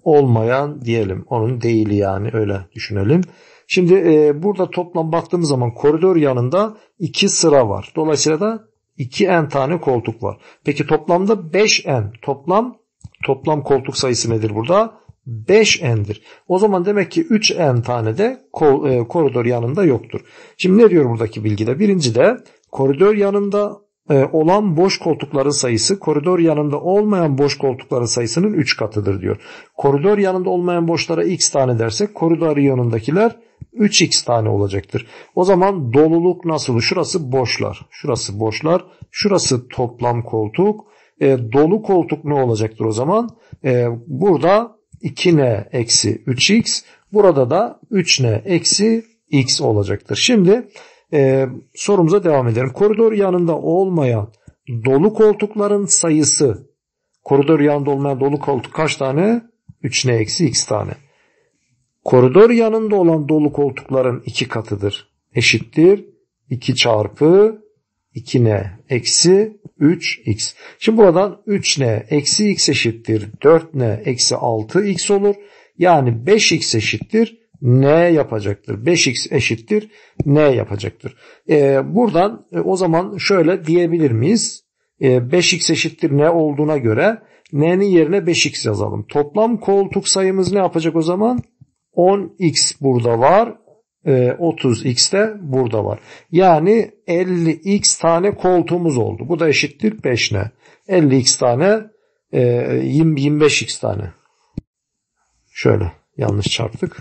olmayan diyelim. Onun değil yani öyle düşünelim. Şimdi e, burada toplam baktığımız zaman koridor yanında iki sıra var. Dolayısıyla da 2n tane koltuk var. Peki toplamda 5n. Toplam toplam koltuk sayısı nedir burada? 5n'dir. O zaman demek ki 3n tane de e, koridor yanında yoktur. Şimdi ne diyor buradaki bilgide? Birinci de koridor yanında e, olan boş koltukların sayısı koridor yanında olmayan boş koltukların sayısının 3 katıdır diyor. Koridor yanında olmayan boşlara x tane dersek koridor yanındakiler 3x tane olacaktır. O zaman doluluk nasıl? Şurası boşlar. Şurası boşlar. Şurası toplam koltuk. E, dolu koltuk ne olacaktır o zaman? E, burada 2n eksi 3x burada da 3n eksi x olacaktır. Şimdi e, sorumuza devam edelim. Koridor yanında olmayan dolu koltukların sayısı koridor yanında olmayan dolu koltuk kaç tane? 3n eksi x tane. Koridor yanında olan dolu koltukların iki katıdır. Eşittir 2 çarpı 2n eksi 3x. Şimdi buradan 3n eksi x eşittir 4n eksi 6x olur. Yani 5x eşittir n yapacaktır. 5x eşittir n yapacaktır. Ee, buradan e, o zaman şöyle diyebilir miyiz? Ee, 5x eşittir n olduğuna göre n'nin yerine 5x yazalım. Toplam koltuk sayımız ne yapacak o zaman? 10x burada var. 30x ee, de burada var. Yani 50x tane koltuğumuz oldu. Bu da eşittir 5'ne. 50x tane 25x e, tane. Şöyle yanlış çarptık.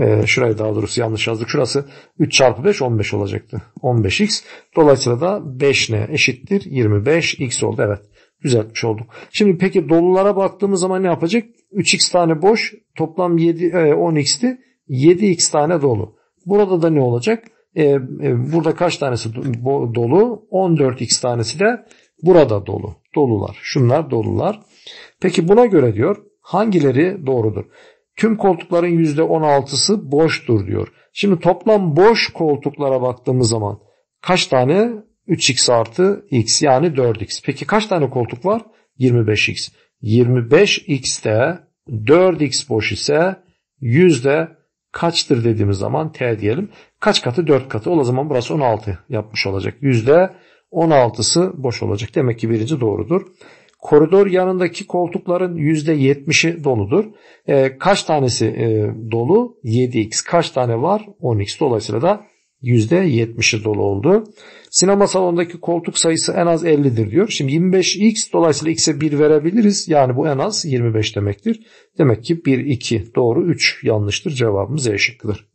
Ee, şurayı daha doğrusu yanlış yazdık. Şurası 3 çarpı 5 15 olacaktı. 15x. Dolayısıyla da 5'ne eşittir 25x oldu. Evet düzeltmiş olduk. Şimdi peki dolulara baktığımız zaman ne yapacak? 3x tane boş toplam 7 10x'ti. E, 7x tane dolu. Burada da ne olacak? E, e, burada kaç tanesi dolu? 14x tanesi de burada dolu. Dolular. Şunlar dolular. Peki buna göre diyor hangileri doğrudur? Tüm koltukların %16'sı boştur diyor. Şimdi toplam boş koltuklara baktığımız zaman kaç tane 3x artı x yani 4x. Peki kaç tane koltuk var? 25x. 25x'te 4x boş ise yüzde kaçtır dediğimiz zaman T diyelim. Kaç katı? 4 katı. O zaman burası 16 yapmış olacak. %16'sı boş olacak. Demek ki birinci doğrudur. Koridor yanındaki koltukların %70'i doludur. E, kaç tanesi e, dolu? 7x. Kaç tane var? 10x. Dolayısıyla da %70'i dolu oldu. Sinema salonundaki koltuk sayısı en az 50'dir diyor. Şimdi 25x dolayısıyla x'e 1 verebiliriz. Yani bu en az 25 demektir. Demek ki 1, 2 doğru 3 yanlıştır. Cevabımız E şıkkıdır.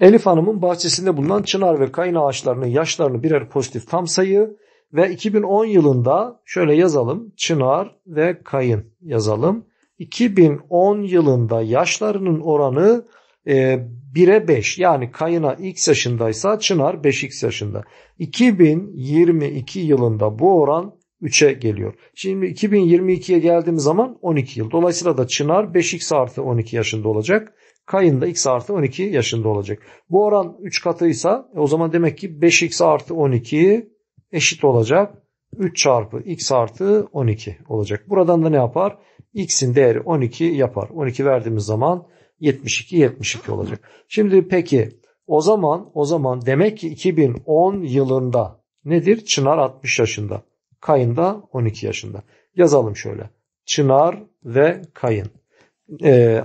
Elif Hanım'ın bahçesinde bulunan çınar ve kayın ağaçlarının yaşlarını birer pozitif tam sayı ve 2010 yılında şöyle yazalım çınar ve kayın yazalım. 2010 yılında yaşlarının oranı e, 1'e 5 yani Kayına X yaşındaysa Çınar 5X yaşında. 2022 yılında bu oran 3'e geliyor. Şimdi 2022'ye geldiğim zaman 12 yıl. Dolayısıyla da Çınar 5X artı 12 yaşında olacak. Kayın da X artı 12 yaşında olacak. Bu oran 3 katıysa e, o zaman demek ki 5X artı 12 eşit olacak. 3 çarpı X artı 12 olacak. Buradan da ne yapar? x'in değeri 12 yapar. 12 verdiğimiz zaman 72 72 olacak. Şimdi peki o zaman o zaman demek ki 2010 yılında nedir? Çınar 60 yaşında. Kayın da 12 yaşında. Yazalım şöyle. Çınar ve Kayın.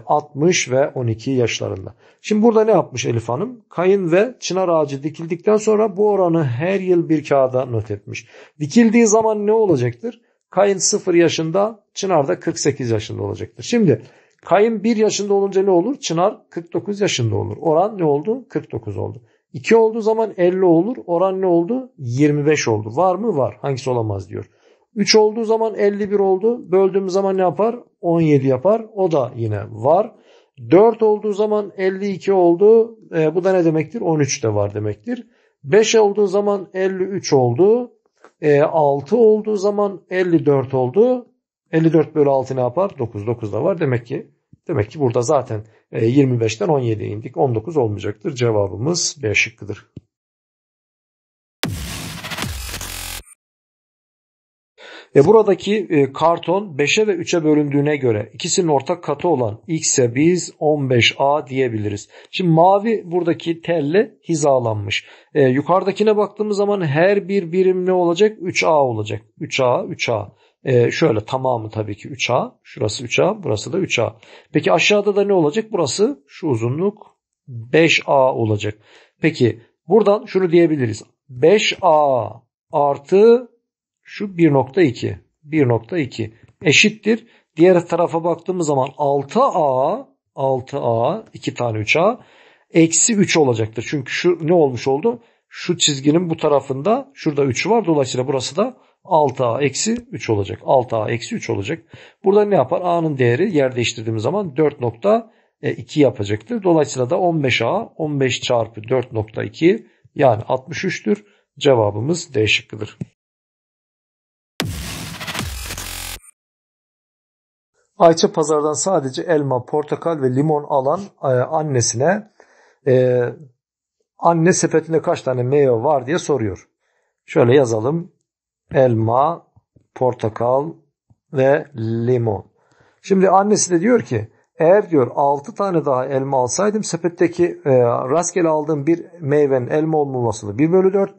60 e, ve 12 yaşlarında. Şimdi burada ne yapmış Elif Hanım? Kayın ve çınar ağacı dikildikten sonra bu oranı her yıl bir kağıda not etmiş. Dikildiği zaman ne olacaktır? Kayın 0 yaşında, Çınar da 48 yaşında olacaktır. Şimdi Kayın 1 yaşında olunca ne olur? Çınar 49 yaşında olur. Oran ne oldu? 49 oldu. 2 olduğu zaman 50 olur. Oran ne oldu? 25 oldu. Var mı? Var. Hangisi olamaz diyor. 3 olduğu zaman 51 oldu. Böldüğümüz zaman ne yapar? 17 yapar. O da yine var. 4 olduğu zaman 52 oldu. E, bu da ne demektir? 13 de var demektir. 5 olduğu zaman 53 oldu. E, 6 olduğu zaman 54 oldu. 54 bölü 6 ne yapar? 9. 9 da var. Demek ki demek ki burada zaten 25'ten e, 17'ye indik. 19 olmayacaktır. Cevabımız B şıkkıdır. E buradaki e, karton 5'e ve 3'e bölündüğüne göre ikisinin ortak katı olan x'e biz 15a diyebiliriz. Şimdi mavi buradaki telle hizalanmış. E, yukarıdakine baktığımız zaman her bir birim ne olacak? 3a olacak. 3a, 3a. E, şöyle tamamı tabii ki 3a. Şurası 3a, burası da 3a. Peki aşağıda da ne olacak? Burası şu uzunluk 5a olacak. Peki buradan şunu diyebiliriz. 5a artı şu 1.2. 1.2 eşittir. Diğer tarafa baktığımız zaman 6A 6A 2 tane 3A eksi 3 olacaktır. Çünkü şu ne olmuş oldu? Şu çizginin bu tarafında şurada 3 var. Dolayısıyla burası da 6A eksi 3 olacak. 6A eksi 3 olacak. Burada ne yapar? A'nın değeri yer değiştirdiğimiz zaman 4.2 yapacaktır. Dolayısıyla da 15A 15 çarpı 4.2 yani 63'tür. Cevabımız D şıkkıdır. Ayça pazardan sadece elma, portakal ve limon alan e, annesine e, anne sepetinde kaç tane meyve var diye soruyor. Şöyle yazalım. Elma, portakal ve limon. Şimdi annesi de diyor ki eğer diyor 6 tane daha elma alsaydım sepetteki e, rastgele aldığım bir meyvenin elma olma olasılığı 1 bölü 4.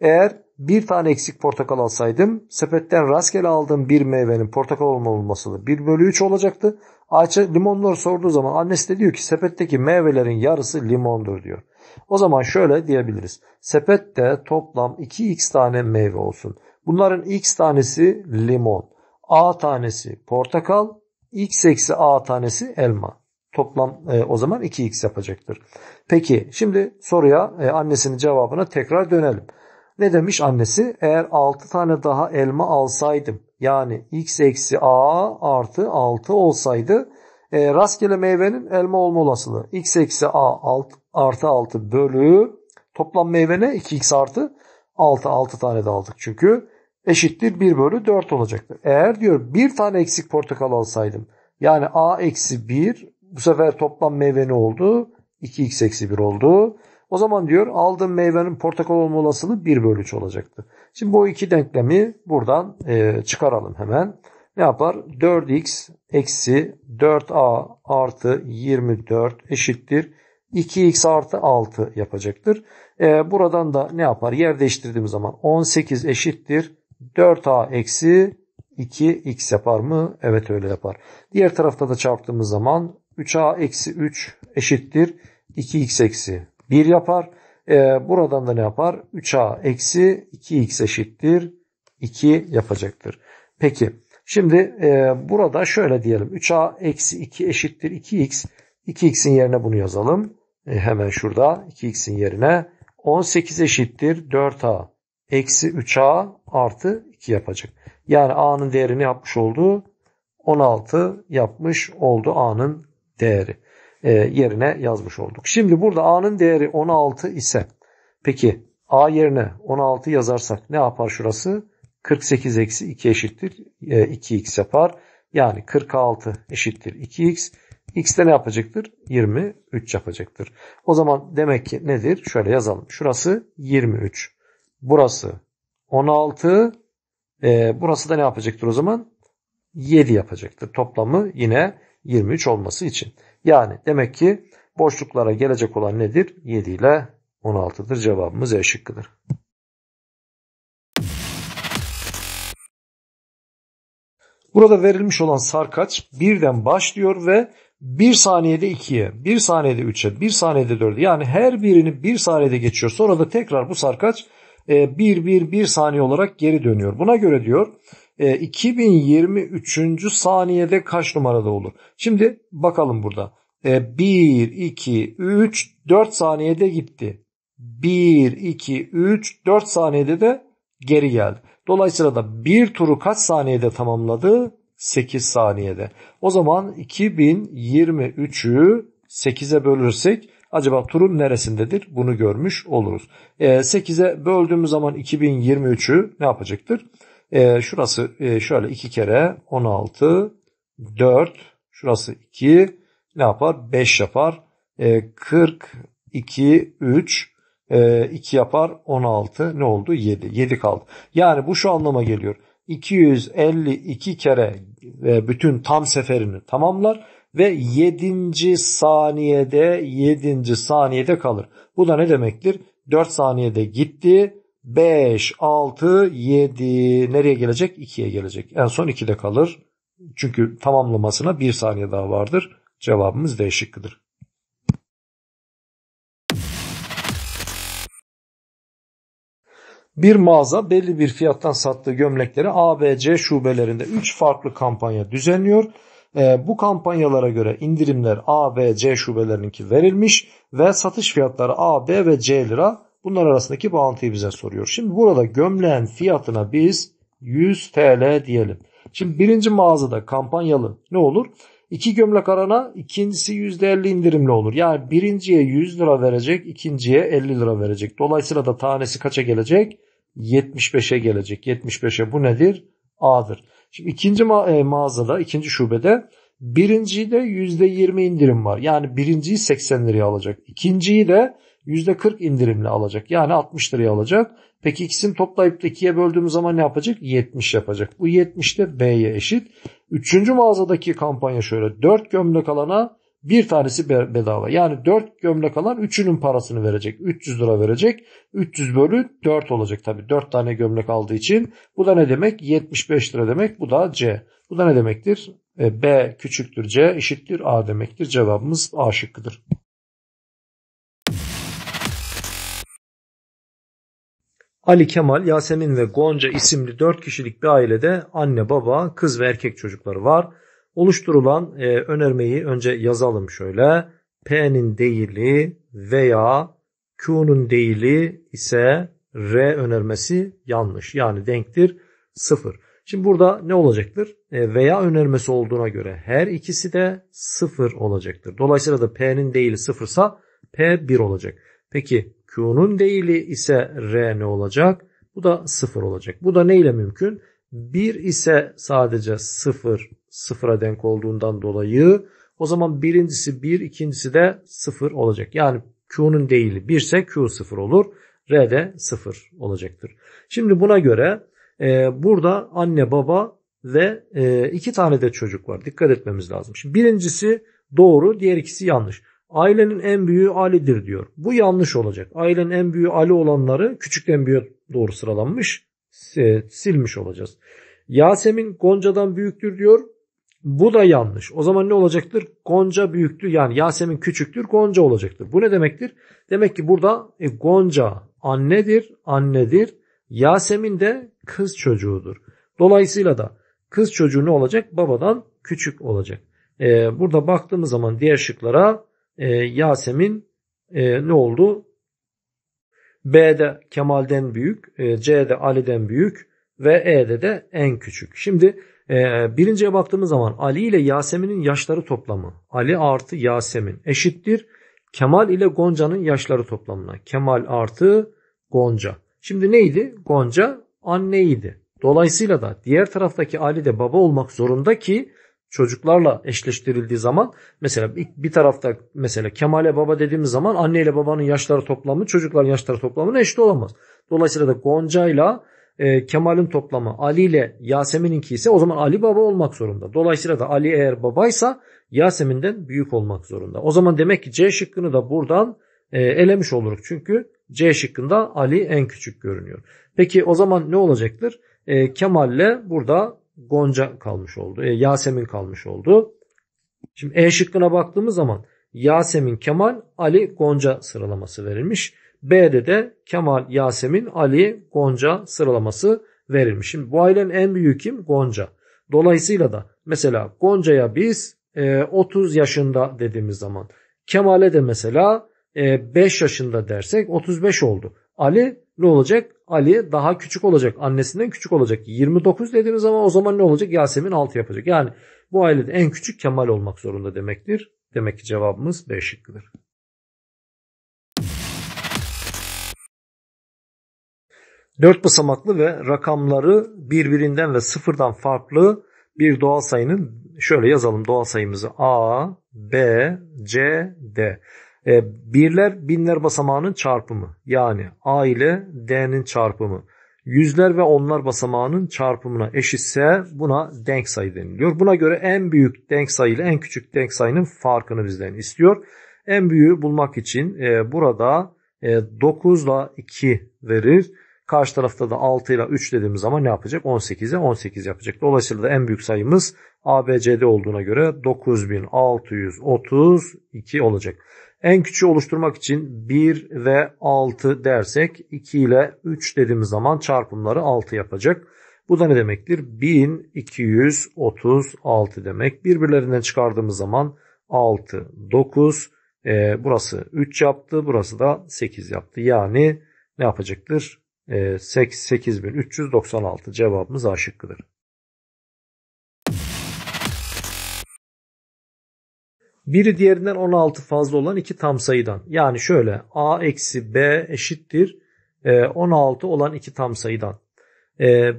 Eğer bir tane eksik portakal alsaydım sepetten rastgele aldığım bir meyvenin portakal olma olmaması 1 bölü 3 olacaktı. Ayça limonları sorduğu zaman annesi de diyor ki sepetteki meyvelerin yarısı limondur diyor. O zaman şöyle diyebiliriz. Sepette toplam 2x tane meyve olsun. Bunların x tanesi limon, a tanesi portakal, x eksi a tanesi elma. Toplam e, o zaman 2x yapacaktır. Peki şimdi soruya e, annesinin cevabına tekrar dönelim. Ne demiş annesi? Eğer 6 tane daha elma alsaydım yani x eksi a artı 6 olsaydı e, rastgele meyvenin elma olma olasılığı. x eksi a alt, artı 6 bölü toplam meyvene 2x artı 6. 6 tane de aldık çünkü. Eşittir 1 bölü 4 olacaktır. Eğer diyor bir tane eksik portakal alsaydım yani a eksi 1 bu sefer toplam meyve ne oldu? 2x eksi 1 oldu. O zaman diyor aldığım meyvenin portakal olma olasılığı 1 bölü 3 olacaktı. Şimdi bu iki denklemi buradan e, çıkaralım hemen. Ne yapar? 4x eksi 4a artı 24 eşittir. 2x artı 6 yapacaktır. E, buradan da ne yapar? Yer değiştirdiğim zaman 18 eşittir. 4a eksi 2x yapar mı? Evet öyle yapar. Diğer tarafta da çarptığımız zaman 3a eksi 3 eşittir 2x eksi 1 yapar. E, buradan da ne yapar? 3a eksi 2x eşittir 2 yapacaktır. Peki şimdi e, burada şöyle diyelim. 3a eksi 2 eşittir 2x. 2x'in yerine bunu yazalım. E, hemen şurada 2x'in yerine 18 eşittir 4a eksi 3a artı 2 yapacak. Yani a'nın değerini yapmış olduğu 16 yapmış oldu a'nın değeri. E, yerine yazmış olduk. Şimdi burada A'nın değeri 16 ise peki A yerine 16 yazarsak ne yapar şurası? 48 eksi 2 eşittir 2x e, yapar. Yani 46 eşittir 2x. X de ne yapacaktır? 23 yapacaktır. O zaman demek ki nedir? Şöyle yazalım. Şurası 23. Burası 16. E, burası da ne yapacaktır o zaman? 7 yapacaktır. Toplamı yine 23 olması için. Yani demek ki boşluklara gelecek olan nedir? 7 ile 16'dır. Cevabımız E şıkkıdır. Burada verilmiş olan sarkaç birden başlıyor ve bir saniyede 2'ye, bir saniyede 3'e, bir saniyede 4'e yani her birini bir saniyede geçiyor. Sonra da tekrar bu sarkaç 1 1 1 saniye olarak geri dönüyor. Buna göre diyor 2023. E, saniyede kaç numarada olur? Şimdi bakalım burada. 1, 2, 3, 4 saniyede gitti. 1, 2, 3, 4 saniyede de geri geldi. Dolayısıyla da bir turu kaç saniyede tamamladı? 8 saniyede. O zaman 2023'ü 8'e bölürsek acaba turun neresindedir? Bunu görmüş oluruz. 8'e böldüğümüz zaman 2023'ü ne yapacaktır? E, şurası e, şöyle 2 kere 16, 4, şurası 2, ne yapar? 5 yapar. Ee, e, 40, 2, 3, e, 2 yapar 16 ne oldu? 7. 7 kaldı. Yani bu şu anlama geliyor. 252 kere e, bütün tam seferini tamamlar ve 7. saniyede 7. saniyede kalır. Bu da ne demektir? 4 saniyede gitti, 5, 6, 7 nereye gelecek? 2'ye gelecek. En son 2'de kalır. Çünkü tamamlamasına 1 saniye daha vardır. Cevabımız D şıkkıdır. Bir mağaza belli bir fiyattan sattığı gömlekleri ABC şubelerinde 3 farklı kampanya düzenliyor. E, bu kampanyalara göre indirimler A ve C şubelerininki verilmiş ve satış fiyatları A, B ve C lira Bunlar arasındaki bağıntıyı bize soruyor. Şimdi burada gömleğin fiyatına biz 100 TL diyelim. Şimdi birinci mağazada kampanyalı ne olur? İki gömlek arana ikincisi %50 indirimli olur. Yani birinciye 100 lira verecek, ikinciye 50 lira verecek. Dolayısıyla da tanesi kaça gelecek? 75'e gelecek. 75'e bu nedir? A'dır. Şimdi ikinci ma e, mağazada, ikinci şubede birinciyi de %20 indirim var. Yani birinciyi 80 liraya alacak. İkinciyi de %40 indirimle alacak. Yani 60 liraya alacak. Peki ikisini toplayıp da 2'ye böldüğümüz zaman ne yapacak? 70 yapacak. Bu 70 de B'ye eşit. Üçüncü mağazadaki kampanya şöyle. 4 gömlek alana bir tanesi bedava. Yani 4 gömlek alan 3'ünün parasını verecek. 300 lira verecek. 300 bölü 4 olacak tabii. 4 tane gömlek aldığı için. Bu da ne demek? 75 lira demek. Bu da C. Bu da ne demektir? E, B küçüktür C eşittir A demektir. Cevabımız A şıkkıdır. Ali Kemal, Yasemin ve Gonca isimli 4 kişilik bir ailede anne, baba, kız ve erkek çocukları var. Oluşturulan e, önermeyi önce yazalım şöyle. P'nin değili veya Q'nun değili ise R önermesi yanlış. Yani denktir 0. Şimdi burada ne olacaktır? E, veya önermesi olduğuna göre her ikisi de 0 olacaktır. Dolayısıyla da P'nin değili 0 ise P 1 olacak. Peki Q'nun değili ise R ne olacak? Bu da 0 olacak. Bu da neyle mümkün? 1 ise sadece 0 sıfıra denk olduğundan dolayı o zaman birincisi 1 ikincisi de 0 olacak. Yani Q'nun değili 1 ise Q 0 olur. R de 0 olacaktır. Şimdi buna göre e, burada anne baba ve e, iki tane de çocuk var. Dikkat etmemiz lazım. Şimdi birincisi doğru diğer ikisi yanlış. Ailenin en büyüğü Ali'dir diyor. Bu yanlış olacak. Ailenin en büyüğü Ali olanları küçükten büyüğe doğru sıralanmış silmiş olacağız. Yasemin Gonca'dan büyüktür diyor. Bu da yanlış. O zaman ne olacaktır? Gonca büyüktür. Yani Yasemin küçüktür, Gonca olacaktır. Bu ne demektir? Demek ki burada e, Gonca annedir, annedir. Yasemin de kız çocuğudur. Dolayısıyla da kız çocuğu ne olacak? Babadan küçük olacak. E, burada baktığımız zaman diğer şıklara e, Yasemin e, ne oldu? B'de Kemal'den büyük, e, C'de Ali'den büyük ve E'de de en küçük. Şimdi e, birinciye baktığımız zaman Ali ile Yasemin'in yaşları toplamı. Ali artı Yasemin eşittir. Kemal ile Gonca'nın yaşları toplamına. Kemal artı Gonca. Şimdi neydi? Gonca anneydi. Dolayısıyla da diğer taraftaki Ali de baba olmak zorunda ki çocuklarla eşleştirildiği zaman mesela bir tarafta mesela Kemal'e baba dediğimiz zaman anne ile babanın yaşları toplamı çocukların yaşları toplamına eşit olamaz. Dolayısıyla da Gonca ile e, Kemal'in toplamı Ali ile Yasemin'inki ise o zaman Ali baba olmak zorunda. Dolayısıyla da Ali eğer babaysa Yasemin'den büyük olmak zorunda. O zaman demek ki C şıkkını da buradan e, elemiş oluruz. Çünkü C şıkkında Ali en küçük görünüyor. Peki o zaman ne olacaktır? E, Kemal'le burada Gonca kalmış oldu. E, Yasemin kalmış oldu. Şimdi E şıkkına baktığımız zaman Yasemin, Kemal, Ali, Gonca sıralaması verilmiş. B'de de Kemal, Yasemin, Ali, Gonca sıralaması verilmiş. Şimdi bu ailenin en büyüğü kim? Gonca. Dolayısıyla da mesela Gonca'ya biz e, 30 yaşında dediğimiz zaman Kemal'e de mesela e, 5 yaşında dersek 35 oldu. Ali ne olacak? Ali daha küçük olacak. Annesinden küçük olacak. 29 dediğimiz zaman o zaman ne olacak? Yasemin 6 yapacak. Yani bu ailede en küçük Kemal olmak zorunda demektir. Demek ki cevabımız B şıkkıdır. Dört basamaklı ve rakamları birbirinden ve sıfırdan farklı bir doğal sayının şöyle yazalım doğal sayımızı A, B, C, D. E, birler binler basamağının çarpımı yani A ile D'nin çarpımı. Yüzler ve onlar basamağının çarpımına eşitse buna denk sayı deniliyor. Buna göre en büyük denk sayı ile en küçük denk sayının farkını bizden istiyor. En büyüğü bulmak için e, burada e, 9 ile 2 verir. Karşı tarafta da 6 ile 3 dediğimiz zaman ne yapacak? 18'e 18 yapacak. Dolayısıyla da en büyük sayımız ABCD olduğuna göre 9632 olacak. En küçüğü oluşturmak için 1 ve 6 dersek 2 ile 3 dediğimiz zaman çarpımları 6 yapacak. Bu da ne demektir? 1236 demek. Birbirlerinden çıkardığımız zaman 6, 9, e, burası 3 yaptı, burası da 8 yaptı. Yani ne yapacaktır? E, ee, 8396 cevabımız A şıkkıdır. Biri diğerinden 16 fazla olan iki tam sayıdan. Yani şöyle a eksi b eşittir 16 e, olan iki tam sayıdan. E,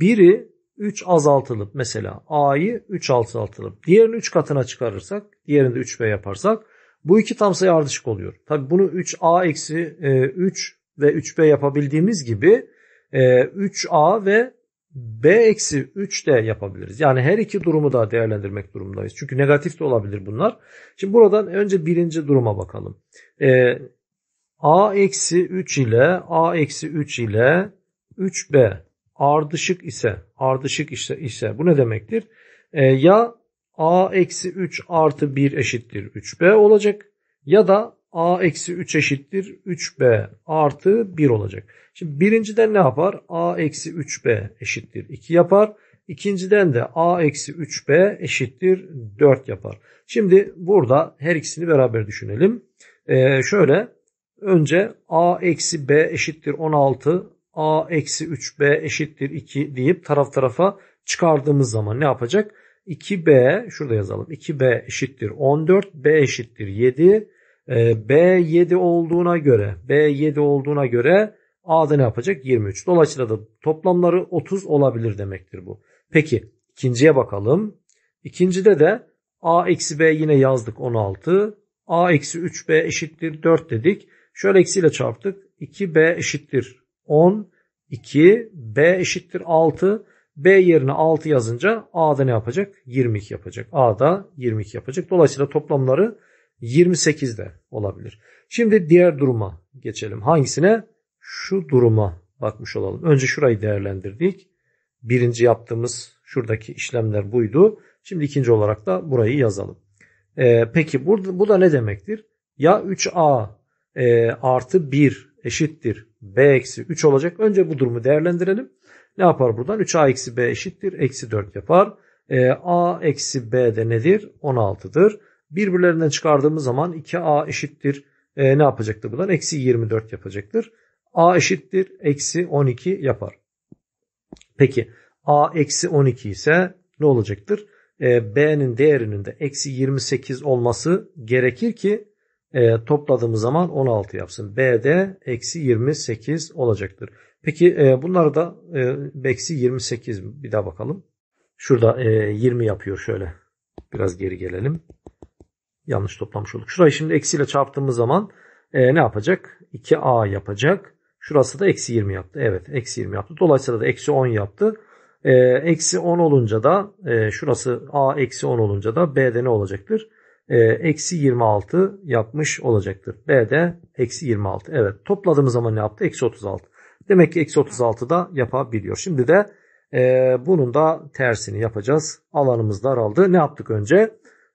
biri 3 azaltılıp mesela a'yı 3 azaltılıp diğerini 3 katına çıkarırsak diğerini de 3b yaparsak bu iki tam sayı ardışık oluyor. Tabi bunu 3a eksi 3 e, ve 3b yapabildiğimiz gibi 3a ve B eksi 3 de yapabiliriz. Yani her iki durumu da değerlendirmek durumundayız. Çünkü negatif de olabilir bunlar. Şimdi buradan önce birinci duruma bakalım. Ee, A eksi 3 ile A eksi 3 ile 3B ardışık ise ardışık ise, ise bu ne demektir? Ee, ya A eksi 3 artı 1 eşittir 3B olacak ya da a eksi 3 eşittir 3b artı 1 olacak. Şimdi birinciden ne yapar? a eksi 3b eşittir 2 yapar. İkinciden de a eksi 3b eşittir 4 yapar. Şimdi burada her ikisini beraber düşünelim. Ee, şöyle önce a eksi b eşittir 16 a eksi 3b eşittir 2 deyip taraf tarafa çıkardığımız zaman ne yapacak? 2b şurada yazalım 2b eşittir 14 b eşittir 7 ee, B7 olduğuna göre B7 olduğuna göre A'da ne yapacak? 23. Dolayısıyla da toplamları 30 olabilir demektir bu. Peki ikinciye bakalım. İkincide de A eksi B yine yazdık 16. A eksi 3B eşittir 4 dedik. Şöyle eksiyle çarptık. 2B eşittir 10. 2 B eşittir 6. B yerine 6 yazınca A'da ne yapacak? 22 yapacak. A'da 22 yapacak. Dolayısıyla toplamları 28 de olabilir. Şimdi diğer duruma geçelim. Hangisine? Şu duruma bakmış olalım. Önce şurayı değerlendirdik. Birinci yaptığımız şuradaki işlemler buydu. Şimdi ikinci olarak da burayı yazalım. Ee, peki burada, bu da ne demektir? Ya 3a e, artı 1 eşittir b eksi 3 olacak. Önce bu durumu değerlendirelim. Ne yapar buradan? 3a eksi b eşittir. Eksi 4 yapar. E, a eksi b de nedir? 16'dır birbirlerinden çıkardığımız zaman 2a eşittir e, ne yapacaktır buradan? Eksi 24 yapacaktır. a eşittir eksi 12 yapar. Peki a eksi 12 ise ne olacaktır? E, b'nin değerinin de eksi 28 olması gerekir ki e, topladığımız zaman 16 yapsın. B de eksi 28 olacaktır. Peki e, bunlar da e, eksi 28 bir daha bakalım. Şurada e, 20 yapıyor şöyle. Biraz geri gelelim yanlış toplamış olduk. Şurayı şimdi eksiyle çarptığımız zaman e, ne yapacak? 2a yapacak. Şurası da eksi 20 yaptı. Evet eksi 20 yaptı. Dolayısıyla da eksi 10 yaptı. E, eksi 10 olunca da e, şurası a eksi 10 olunca da b'de ne olacaktır? E, eksi 26 yapmış olacaktır. B'de eksi 26. Evet topladığımız zaman ne yaptı? Eksi 36. Demek ki eksi 36 da yapabiliyor. Şimdi de e, bunun da tersini yapacağız. Alanımız daraldı. Ne yaptık önce?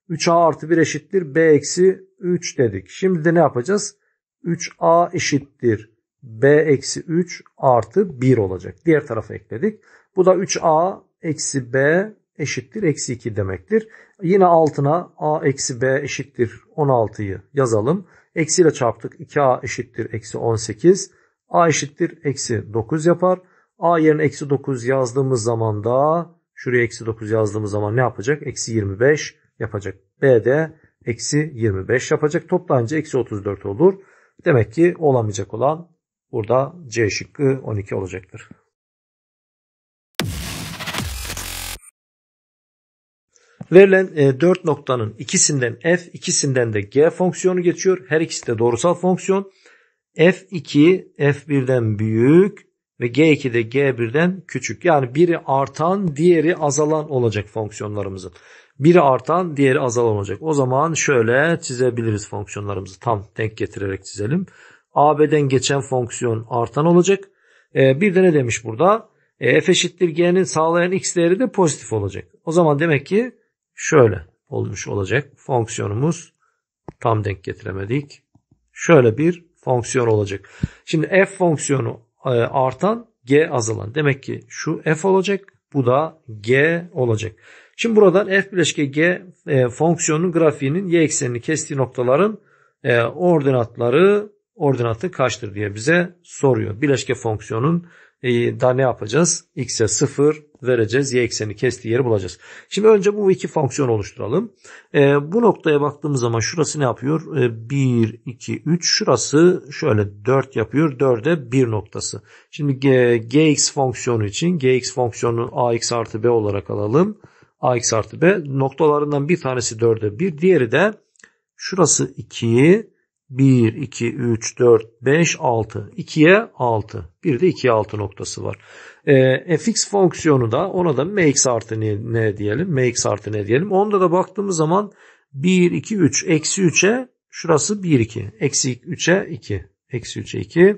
3a artı 1 eşittir b eksi 3 dedik. Şimdi de ne yapacağız? 3a eşittir b eksi 3 artı 1 olacak. Diğer tarafa ekledik. Bu da 3a eksi b eşittir eksi 2 demektir. Yine altına a eksi b eşittir 16'yı yazalım. Eksiyle çarptık 2a eşittir eksi 18. a eşittir eksi 9 yapar. a yerine eksi 9 yazdığımız zaman da şuraya eksi 9 yazdığımız zaman ne yapacak? Eksi 25 yapacak. B de eksi 25 yapacak. Toplanca eksi 34 olur. Demek ki olamayacak olan burada C şıkkı 12 olacaktır. Verilen e, 4 noktanın ikisinden f, ikisinden de g fonksiyonu geçiyor. Her ikisi de doğrusal fonksiyon. f2 f1'den büyük ve g2 de g1'den küçük. Yani biri artan, diğeri azalan olacak fonksiyonlarımızın. Biri artan diğeri azalan olacak. O zaman şöyle çizebiliriz fonksiyonlarımızı tam denk getirerek çizelim. AB'den geçen fonksiyon artan olacak. E, bir de ne demiş burada? E, F eşittir G'nin sağlayan X değeri de pozitif olacak. O zaman demek ki şöyle olmuş olacak. Fonksiyonumuz tam denk getiremedik. Şöyle bir fonksiyon olacak. Şimdi F fonksiyonu e, artan G azalan. Demek ki şu F olacak. Bu da G olacak. Şimdi buradan f bileşke g e, fonksiyonun grafiğinin y eksenini kestiği noktaların e, ordinatları ordinatı kaçtır diye bize soruyor. Bileşke fonksiyonun e, da ne yapacağız? X'e 0 vereceğiz. Y ekseni kestiği yeri bulacağız. Şimdi önce bu iki fonksiyon oluşturalım. E, bu noktaya baktığımız zaman şurası ne yapıyor? E, 1, 2, 3. Şurası şöyle 4 yapıyor. 4'e 1 noktası. Şimdi g gx fonksiyonu için gx fonksiyonu ax artı b olarak alalım ax artı b noktalarından bir tanesi 4'e 1 diğeri de şurası 2 1 2 3 4 5 6 2'ye 6 bir de 2'ye 6 noktası var. E, fx fonksiyonu da ona da mx artı ne, ne diyelim mx artı ne diyelim onda da baktığımız zaman 1 2 3 eksi 3'e şurası 1 2 eksi 3'e 2 eksi 3'e 2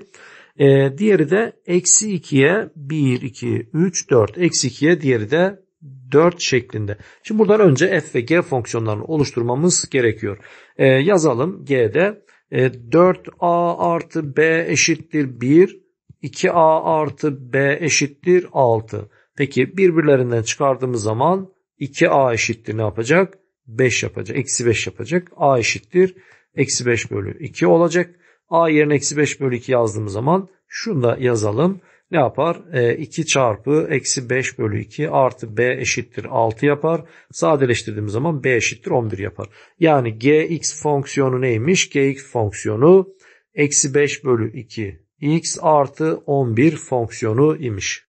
e, diğeri de eksi 2'ye 1 2 3 4 eksi 2'ye diğeri de 4 şeklinde. Şimdi buradan önce f ve g fonksiyonlarını oluşturmamız gerekiyor. E, yazalım g'de e, ee, 4a artı b eşittir 1, 2a artı b eşittir 6. Peki birbirlerinden çıkardığımız zaman 2a eşittir ne yapacak? 5 yapacak. Eksi 5 yapacak. a eşittir. Eksi 5 bölü 2 olacak. a yerine eksi 5 bölü 2 yazdığımız zaman şunu da yazalım ne yapar? E, 2 çarpı eksi 5 bölü 2 artı b eşittir 6 yapar. Sadeleştirdiğimiz zaman b eşittir 11 yapar. Yani gx fonksiyonu neymiş? gx fonksiyonu eksi 5 bölü 2 x artı 11 fonksiyonu imiş.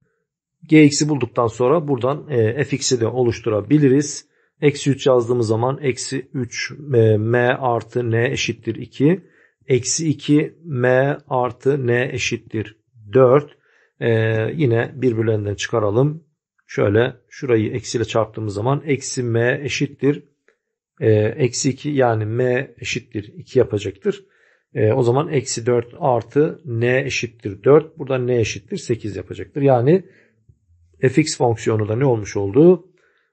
gx'i bulduktan sonra buradan e, fx'i de oluşturabiliriz. Eksi 3 yazdığımız zaman eksi 3 e, m artı n eşittir 2. Eksi 2 m artı n eşittir 4 ee, yine birbirlerinden çıkaralım. Şöyle şurayı eksiyle çarptığımız zaman eksi m eşittir. E, eksi 2 yani m eşittir 2 yapacaktır. E, o zaman eksi 4 artı n eşittir 4. Burada n eşittir 8 yapacaktır. Yani fx fonksiyonu da ne olmuş oldu?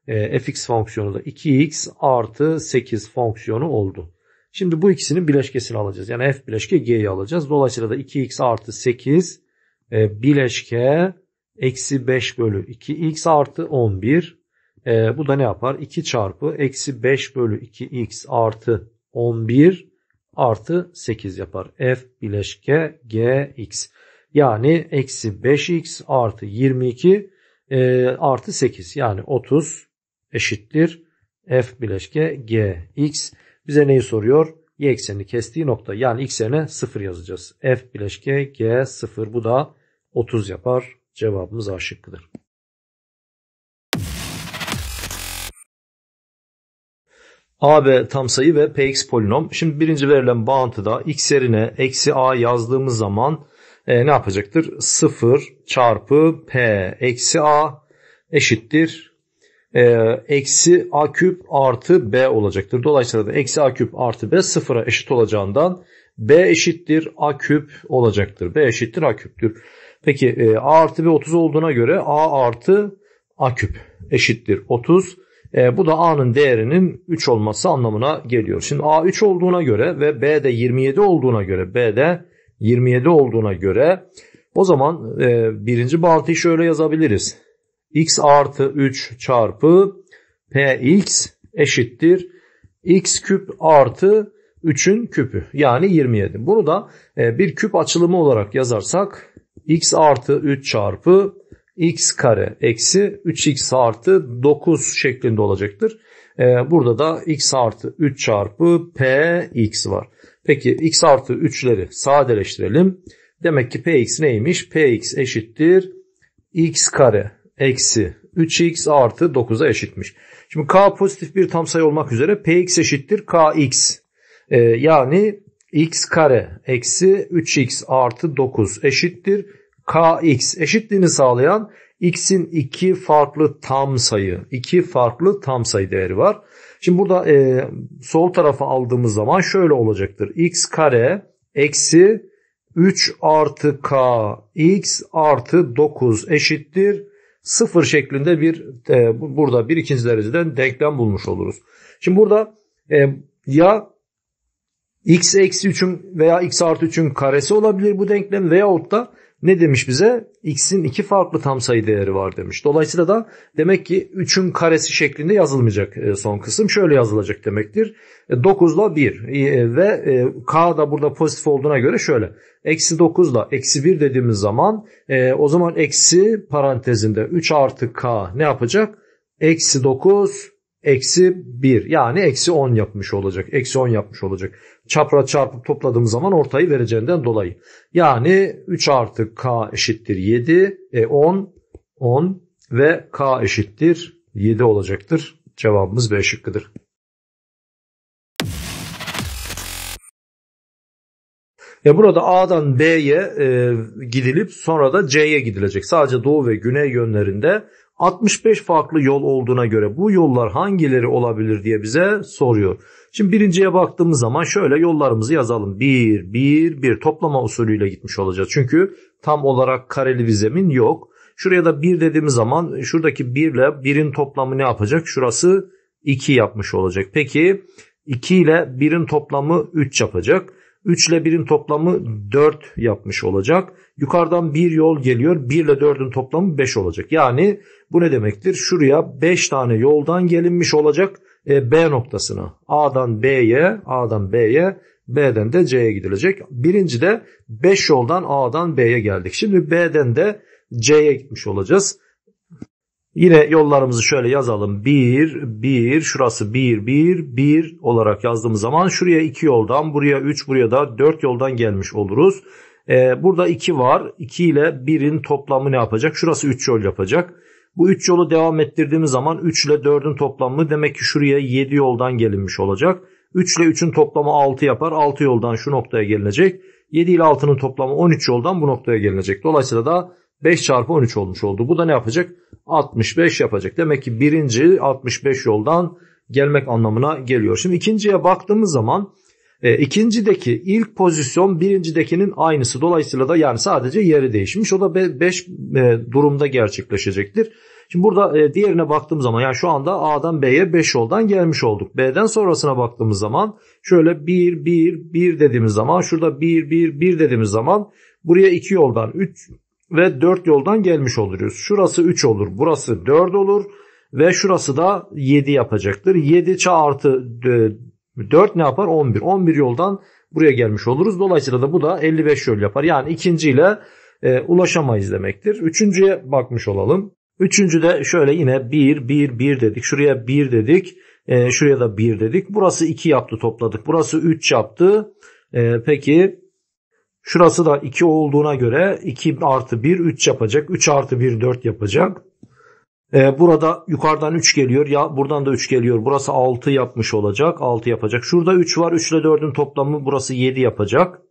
E, fx fonksiyonu da 2x artı 8 fonksiyonu oldu. Şimdi bu ikisinin bileşkesini alacağız. Yani f bileşke g'yi alacağız. Dolayısıyla da 2x artı 8 e, bileşke eksi 5 bölü 2x artı 11. E, bu da ne yapar? 2 çarpı eksi 5 bölü 2x artı 11 artı 8 yapar. F bileşke gx. Yani eksi 5x artı 22 e, artı 8 yani 30 eşittir. F bileşke gx. Bize neyi soruyor? Y eksenini kestiği nokta yani x yerine 0 yazacağız. F bileşke g 0 bu da 30 yapar. Cevabımız A şıkkıdır. AB tam sayı ve PX polinom. Şimdi birinci verilen bağıntıda x yerine eksi a yazdığımız zaman e, ne yapacaktır? 0 çarpı p eksi a eşittir. E, eksi a küp artı b olacaktır. Dolayısıyla da eksi a küp artı b sıfıra eşit olacağından b eşittir a küp olacaktır. b eşittir a küptür. Peki e, A artı B 30 olduğuna göre A artı A küp eşittir 30. E, bu da A'nın değerinin 3 olması anlamına geliyor. Şimdi A 3 olduğuna göre ve B de 27 olduğuna göre B de 27 olduğuna göre o zaman e, birinci bağıntıyı şöyle yazabiliriz. X artı 3 çarpı Px eşittir. X küp artı 3'ün küpü yani 27. Bunu da e, bir küp açılımı olarak yazarsak x artı 3 çarpı x kare eksi 3x artı 9 şeklinde olacaktır. Ee, burada da x artı 3 çarpı px var. Peki x artı 3'leri sadeleştirelim. Demek ki px neymiş? px eşittir x kare eksi 3x artı 9'a eşitmiş. Şimdi k pozitif bir tam sayı olmak üzere px eşittir kx. Ee, yani x kare eksi 3x artı 9 eşittir Kx eşitliğini sağlayan x'in iki farklı tam sayı, iki farklı tam sayı değeri var. Şimdi burada e, sol tarafa aldığımız zaman şöyle olacaktır. x kare eksi 3 artı k x artı 9 eşittir 0 şeklinde bir e, burada bir ikinci dereceden denklem bulmuş oluruz. Şimdi burada e, ya x eksi 3'ün veya x artı 3'ün karesi olabilir bu denklem veyahut da ne demiş bize? X'in iki farklı tam sayı değeri var demiş. Dolayısıyla da demek ki 3'ün karesi şeklinde yazılmayacak e, son kısım. Şöyle yazılacak demektir. 9 e, ile 1 e, ve K da burada pozitif olduğuna göre şöyle. Eksi 9 ile eksi 1 dediğimiz zaman o zaman eksi parantezinde 3 artı K ne yapacak? Eksi 9 eksi 1 yani eksi 10 yapmış olacak. Eksi 10 yapmış olacak çapraz çarpıp topladığımız zaman ortayı vereceğinden dolayı. Yani 3 artı k eşittir 7, e 10, 10 ve k eşittir 7 olacaktır. Cevabımız B şıkkıdır. Ya burada A'dan B'ye e, gidilip sonra da C'ye gidilecek. Sadece doğu ve güney yönlerinde 65 farklı yol olduğuna göre bu yollar hangileri olabilir diye bize soruyor. Şimdi birinciye baktığımız zaman şöyle yollarımızı yazalım. 1, 1, 1 toplama usulüyle gitmiş olacağız. Çünkü tam olarak kareli bir zemin yok. Şuraya da 1 dediğimiz zaman şuradaki 1 ile 1'in toplamı ne yapacak? Şurası 2 yapmış olacak. Peki 2 ile 1'in toplamı 3 yapacak. 3 ile 1'in toplamı 4 yapmış olacak. Yukarıdan bir yol geliyor. 1 ile 4'ün toplamı 5 olacak. Yani bu ne demektir? Şuraya 5 tane yoldan gelinmiş olacak e, B noktasına. A'dan B'ye, A'dan B'ye, B'den de C'ye gidilecek. Birinci de 5 yoldan A'dan B'ye geldik. Şimdi B'den de C'ye gitmiş olacağız. Yine yollarımızı şöyle yazalım. 1, 1, şurası 1, 1, 1 olarak yazdığımız zaman şuraya 2 yoldan, buraya 3, buraya da 4 yoldan gelmiş oluruz. Ee, burada 2 var. 2 ile 1'in toplamı ne yapacak? Şurası 3 yol yapacak. Bu 3 yolu devam ettirdiğimiz zaman 3 ile 4'ün toplamı demek ki şuraya 7 yoldan gelinmiş olacak. 3 ile 3'ün toplamı 6 yapar. 6 yoldan şu noktaya gelinecek. 7 ile 6'nın toplamı 13 yoldan bu noktaya gelinecek. Dolayısıyla da 5 çarpı 13 olmuş oldu. Bu da ne yapacak? 65 yapacak. Demek ki birinci 65 yoldan gelmek anlamına geliyor. Şimdi ikinciye baktığımız zaman e, ikincideki ilk pozisyon birincidekinin aynısı. Dolayısıyla da yani sadece yeri değişmiş. O da 5 e, durumda gerçekleşecektir. Şimdi burada e, diğerine baktığım zaman yani şu anda A'dan B'ye 5 yoldan gelmiş olduk. B'den sonrasına baktığımız zaman şöyle 1 1 1 dediğimiz zaman şurada 1 1 1 dediğimiz zaman buraya 2 yoldan 3 ve 4 yoldan gelmiş oluyoruz. Şurası 3 olur, burası 4 olur ve şurası da 7 yapacaktır. 7 çarpı artı e, 4 ne yapar? 11. 11 yoldan buraya gelmiş oluruz. Dolayısıyla da bu da 55 yol yapar. Yani ikinciyle e, ulaşamayız demektir. Üçüncüye bakmış olalım. Üçüncü de şöyle yine 1, 1, 1 dedik. Şuraya 1 dedik. E, şuraya da 1 dedik. Burası 2 yaptı topladık. Burası 3 yaptı. E, peki şurası da 2 olduğuna göre 2 artı 1 3 yapacak. 3 artı 1 4 yapacak. E, burada yukarıdan 3 geliyor. Ya buradan da 3 geliyor. Burası 6 yapmış olacak. 6 yapacak. Şurada 3 var. 3 ile 4'ün toplamı burası 7 yapacak.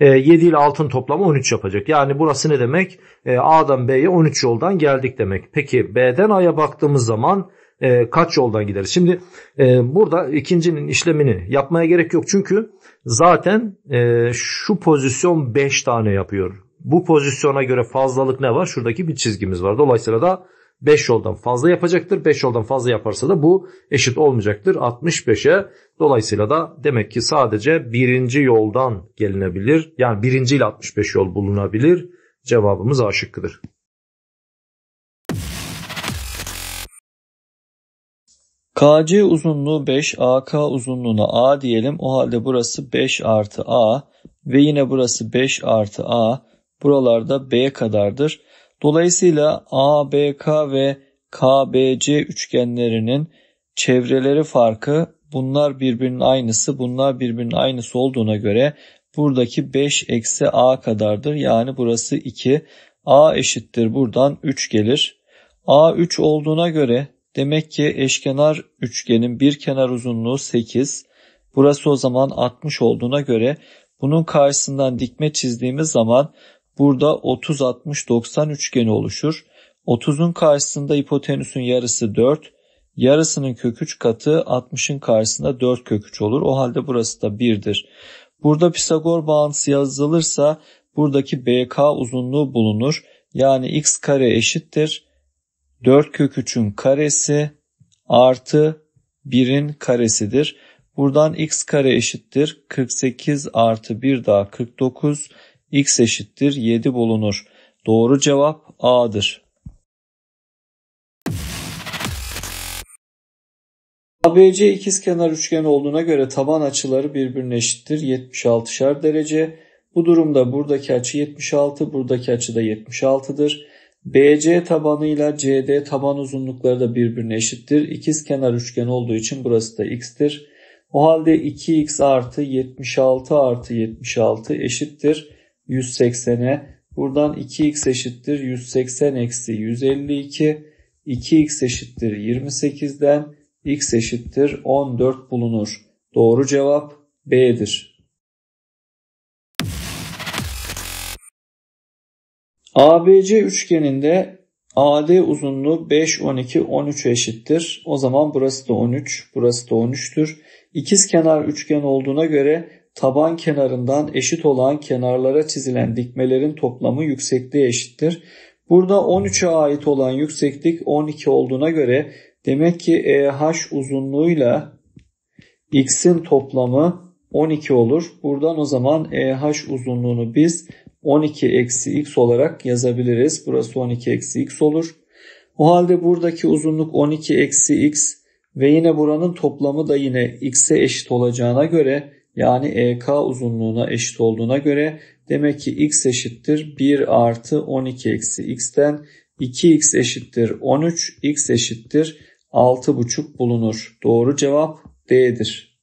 E, ee, 7 ile 6'ın toplamı 13 yapacak. Yani burası ne demek? E, A'dan B'ye 13 yoldan geldik demek. Peki B'den A'ya baktığımız zaman e, kaç yoldan gideriz? Şimdi e, burada ikincinin işlemini yapmaya gerek yok. Çünkü zaten e, şu pozisyon 5 tane yapıyor bu pozisyona göre fazlalık ne var? Şuradaki bir çizgimiz var. Dolayısıyla da 5 yoldan fazla yapacaktır. 5 yoldan fazla yaparsa da bu eşit olmayacaktır. 65'e dolayısıyla da demek ki sadece birinci yoldan gelinebilir. Yani birinci ile 65 yol bulunabilir. Cevabımız A şıkkıdır. KC uzunluğu 5, AK uzunluğuna A diyelim. O halde burası 5 artı A ve yine burası 5 artı A buralarda B kadardır. Dolayısıyla ABK ve KBC üçgenlerinin çevreleri farkı bunlar birbirinin aynısı bunlar birbirinin aynısı olduğuna göre buradaki 5 eksi A kadardır. Yani burası 2. A eşittir buradan 3 gelir. A 3 olduğuna göre demek ki eşkenar üçgenin bir kenar uzunluğu 8. Burası o zaman 60 olduğuna göre bunun karşısından dikme çizdiğimiz zaman Burada 30-60-90 üçgeni oluşur. 30'un karşısında hipotenüsün yarısı 4, yarısının kök 3 katı 60'ın karşısında 4 kök 3 olur. O halde burası da 1'dir. Burada Pisagor bağıntısı yazılırsa buradaki BK uzunluğu bulunur. Yani x kare eşittir 4 kök 3'ün karesi artı 1'in karesidir. Buradan x kare eşittir 48 artı 1 daha 49 x eşittir 7 bulunur. Doğru cevap A'dır. ABC ikizkenar üçgen olduğuna göre taban açıları birbirine eşittir 76'şar derece. Bu durumda buradaki açı 76, buradaki açı da 76'dır. BC tabanıyla CD taban uzunlukları da birbirine eşittir. İkizkenar üçgen olduğu için burası da x'tir. O halde 2x artı 76 artı 76 eşittir 180'e. Buradan 2x eşittir 180 eksi 152. 2x eşittir 28'den x eşittir 14 bulunur. Doğru cevap B'dir. ABC üçgeninde AD uzunluğu 5, 12, 13 eşittir. O zaman burası da 13, burası da 13'tür. İkiz kenar üçgen olduğuna göre taban kenarından eşit olan kenarlara çizilen dikmelerin toplamı yüksekliğe eşittir. Burada 13'e ait olan yükseklik 12 olduğuna göre demek ki EH uzunluğuyla x'in toplamı 12 olur. Buradan o zaman EH uzunluğunu biz 12 eksi x olarak yazabiliriz. Burası 12 eksi x olur. O halde buradaki uzunluk 12 eksi x ve yine buranın toplamı da yine x'e eşit olacağına göre yani EK uzunluğuna eşit olduğuna göre demek ki x eşittir 1 artı 12 eksi x'ten 2x eşittir 13, x eşittir 6,5 bulunur. Doğru cevap D'dir.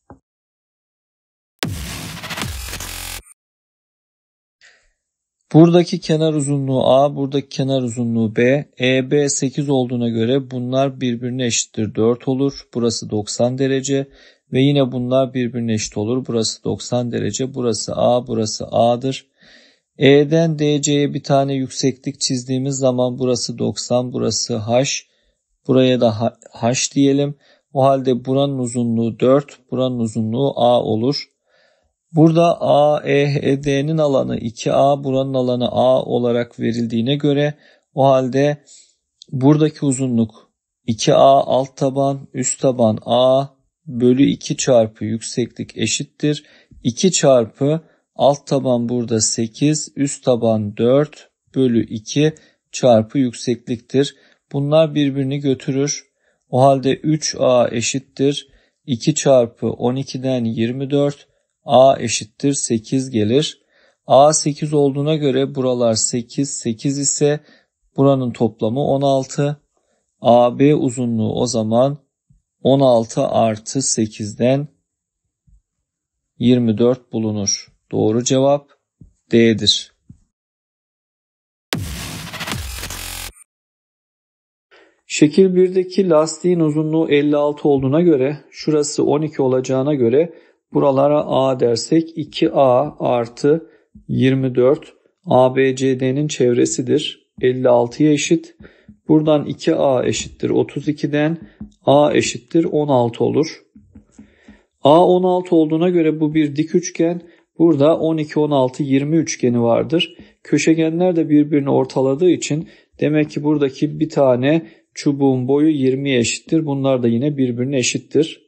Buradaki kenar uzunluğu A, buradaki kenar uzunluğu B. EB 8 olduğuna göre bunlar birbirine eşittir 4 olur. Burası 90 derece. Ve yine bunlar birbirine eşit olur. Burası 90 derece, burası A, burası A'dır. E'den DC'ye bir tane yükseklik çizdiğimiz zaman burası 90, burası H. Buraya da H diyelim. O halde buranın uzunluğu 4, buranın uzunluğu A olur. Burada A, E, e D'nin alanı 2A, buranın alanı A olarak verildiğine göre o halde buradaki uzunluk 2A alt taban, üst taban A, bölü 2 çarpı yükseklik eşittir. 2 çarpı alt taban burada 8 üst taban 4 bölü 2 çarpı yüksekliktir. Bunlar birbirini götürür. O halde 3a eşittir 2 çarpı 12'den 24 a eşittir 8 gelir. a 8 olduğuna göre buralar 8 8 ise buranın toplamı 16. AB uzunluğu o zaman 16 artı 8'den 24 bulunur. Doğru cevap D'dir. Şekil 1'deki lastiğin uzunluğu 56 olduğuna göre şurası 12 olacağına göre buralara A dersek 2A artı 24 ABCD'nin çevresidir. 56'ya eşit. Buradan 2a eşittir 32'den a eşittir 16 olur. a 16 olduğuna göre bu bir dik üçgen. Burada 12, 16, 20 üçgeni vardır. Köşegenler de birbirini ortaladığı için demek ki buradaki bir tane çubuğun boyu 20'ye eşittir. Bunlar da yine birbirine eşittir.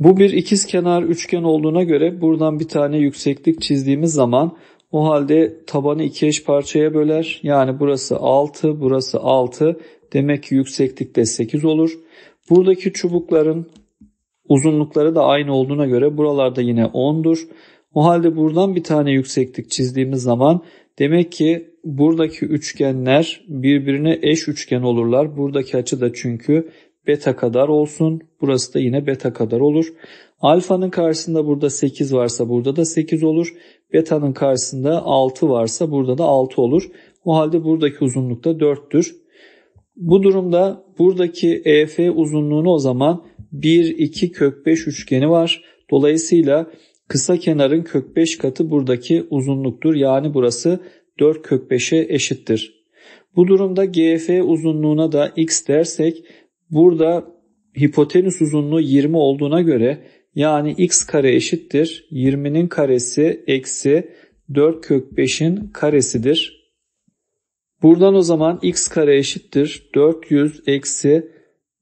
Bu bir ikiz kenar üçgen olduğuna göre buradan bir tane yükseklik çizdiğimiz zaman o halde tabanı iki eş parçaya böler. Yani burası 6, burası 6. Demek ki de 8 olur. Buradaki çubukların uzunlukları da aynı olduğuna göre buralarda yine 10'dur. O halde buradan bir tane yükseklik çizdiğimiz zaman demek ki buradaki üçgenler birbirine eş üçgen olurlar. Buradaki açı da çünkü beta kadar olsun. Burası da yine beta kadar olur. Alfanın karşısında burada 8 varsa burada da 8 olur. Beta'nın karşısında 6 varsa burada da 6 olur. O halde buradaki uzunluk da 4'tür. Bu durumda buradaki EF uzunluğunu o zaman 1, 2 kök 5 üçgeni var. Dolayısıyla kısa kenarın kök 5 katı buradaki uzunluktur. Yani burası 4 kök 5'e eşittir. Bu durumda GF uzunluğuna da x dersek burada hipotenüs uzunluğu 20 olduğuna göre yani x kare eşittir 20'nin karesi eksi 4 kök 5'in karesidir. Buradan o zaman x kare eşittir 400 eksi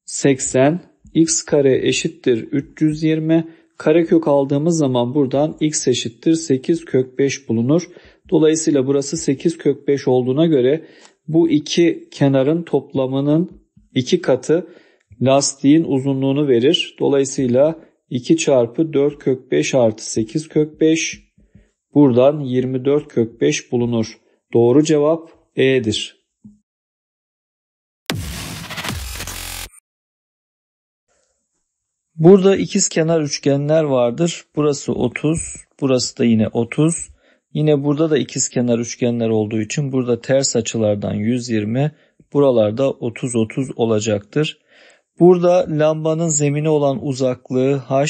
80 x kare eşittir 320 karekök aldığımız zaman buradan x eşittir 8 kök 5 bulunur. Dolayısıyla burası 8 kök 5 olduğuna göre bu iki kenarın toplamının iki katı lastiğin uzunluğunu verir. Dolayısıyla 2 çarpı 4 kök 5 artı 8 kök 5. Buradan 24 kök 5 bulunur. Doğru cevap E'dir. Burada ikiz kenar üçgenler vardır. Burası 30, burası da yine 30. Yine burada da ikiz kenar üçgenler olduğu için burada ters açılardan 120, buralarda 30-30 olacaktır. Burada lambanın zemini olan uzaklığı h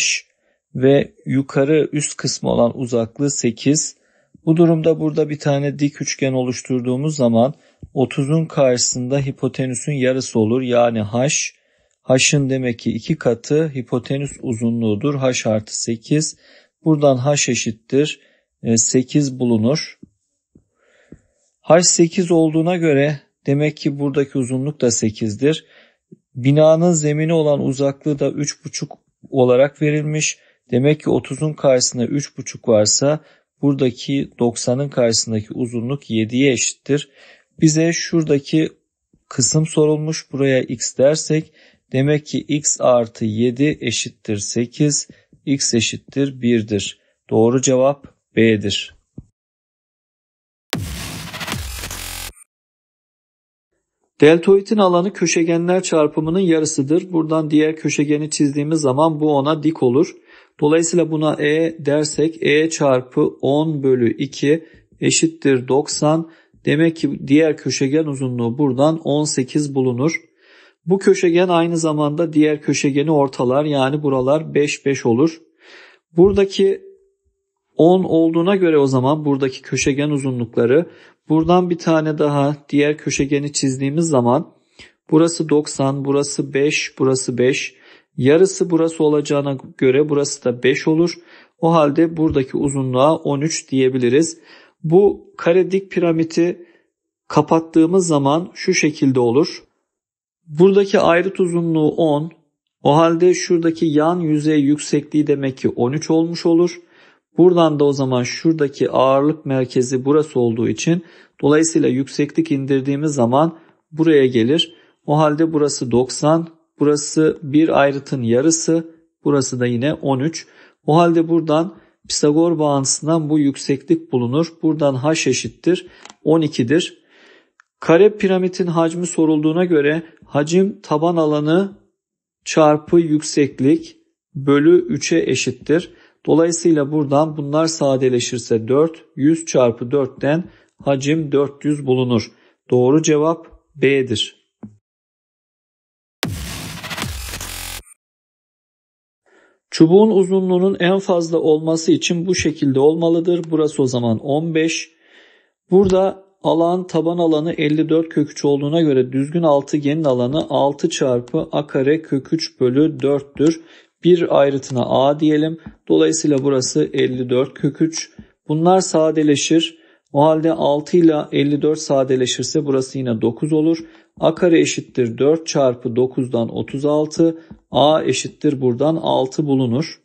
ve yukarı üst kısmı olan uzaklığı 8. Bu durumda burada bir tane dik üçgen oluşturduğumuz zaman 30'un karşısında hipotenüsün yarısı olur. Yani h, h'ın demek ki 2 katı hipotenüs uzunluğudur. h artı 8. Buradan h eşittir 8 e, bulunur. h 8 olduğuna göre demek ki buradaki uzunluk da 8'dir. Binanın zemini olan uzaklığı da 3,5 olarak verilmiş. Demek ki 30'un karşısında 3,5 varsa buradaki 90'ın karşısındaki uzunluk 7'ye eşittir. Bize şuradaki kısım sorulmuş. Buraya x dersek demek ki x artı 7 eşittir 8, x eşittir 1'dir. Doğru cevap B'dir. Deltoidin alanı köşegenler çarpımının yarısıdır. Buradan diğer köşegeni çizdiğimiz zaman bu ona dik olur. Dolayısıyla buna E dersek E çarpı 10 bölü 2 eşittir 90. Demek ki diğer köşegen uzunluğu buradan 18 bulunur. Bu köşegen aynı zamanda diğer köşegeni ortalar yani buralar 5 5 olur. Buradaki 10 olduğuna göre o zaman buradaki köşegen uzunlukları Buradan bir tane daha diğer köşegeni çizdiğimiz zaman burası 90, burası 5, burası 5. Yarısı burası olacağına göre burası da 5 olur. O halde buradaki uzunluğa 13 diyebiliriz. Bu kare dik piramidi kapattığımız zaman şu şekilde olur. Buradaki ayrıt uzunluğu 10. O halde şuradaki yan yüzey yüksekliği demek ki 13 olmuş olur. Buradan da o zaman şuradaki ağırlık merkezi burası olduğu için dolayısıyla yükseklik indirdiğimiz zaman buraya gelir. O halde burası 90, burası bir ayrıtın yarısı, burası da yine 13. O halde buradan Pisagor bağıntısından bu yükseklik bulunur. Buradan h eşittir 12'dir. Kare piramitin hacmi sorulduğuna göre hacim taban alanı çarpı yükseklik bölü 3'e eşittir. Dolayısıyla buradan bunlar sadeleşirse 4, 100 çarpı 4'ten hacim 400 bulunur. Doğru cevap B'dir. Çubuğun uzunluğunun en fazla olması için bu şekilde olmalıdır. Burası o zaman 15. Burada alan taban alanı 54 köküç olduğuna göre düzgün altıgenin alanı 6 çarpı a kare köküç bölü 4'tür. Bir ayrıtına A diyelim. Dolayısıyla burası 54 kök 3. Bunlar sadeleşir. O halde 6 ile 54 sadeleşirse burası yine 9 olur. A kare eşittir 4 çarpı 9'dan 36. A eşittir buradan 6 bulunur.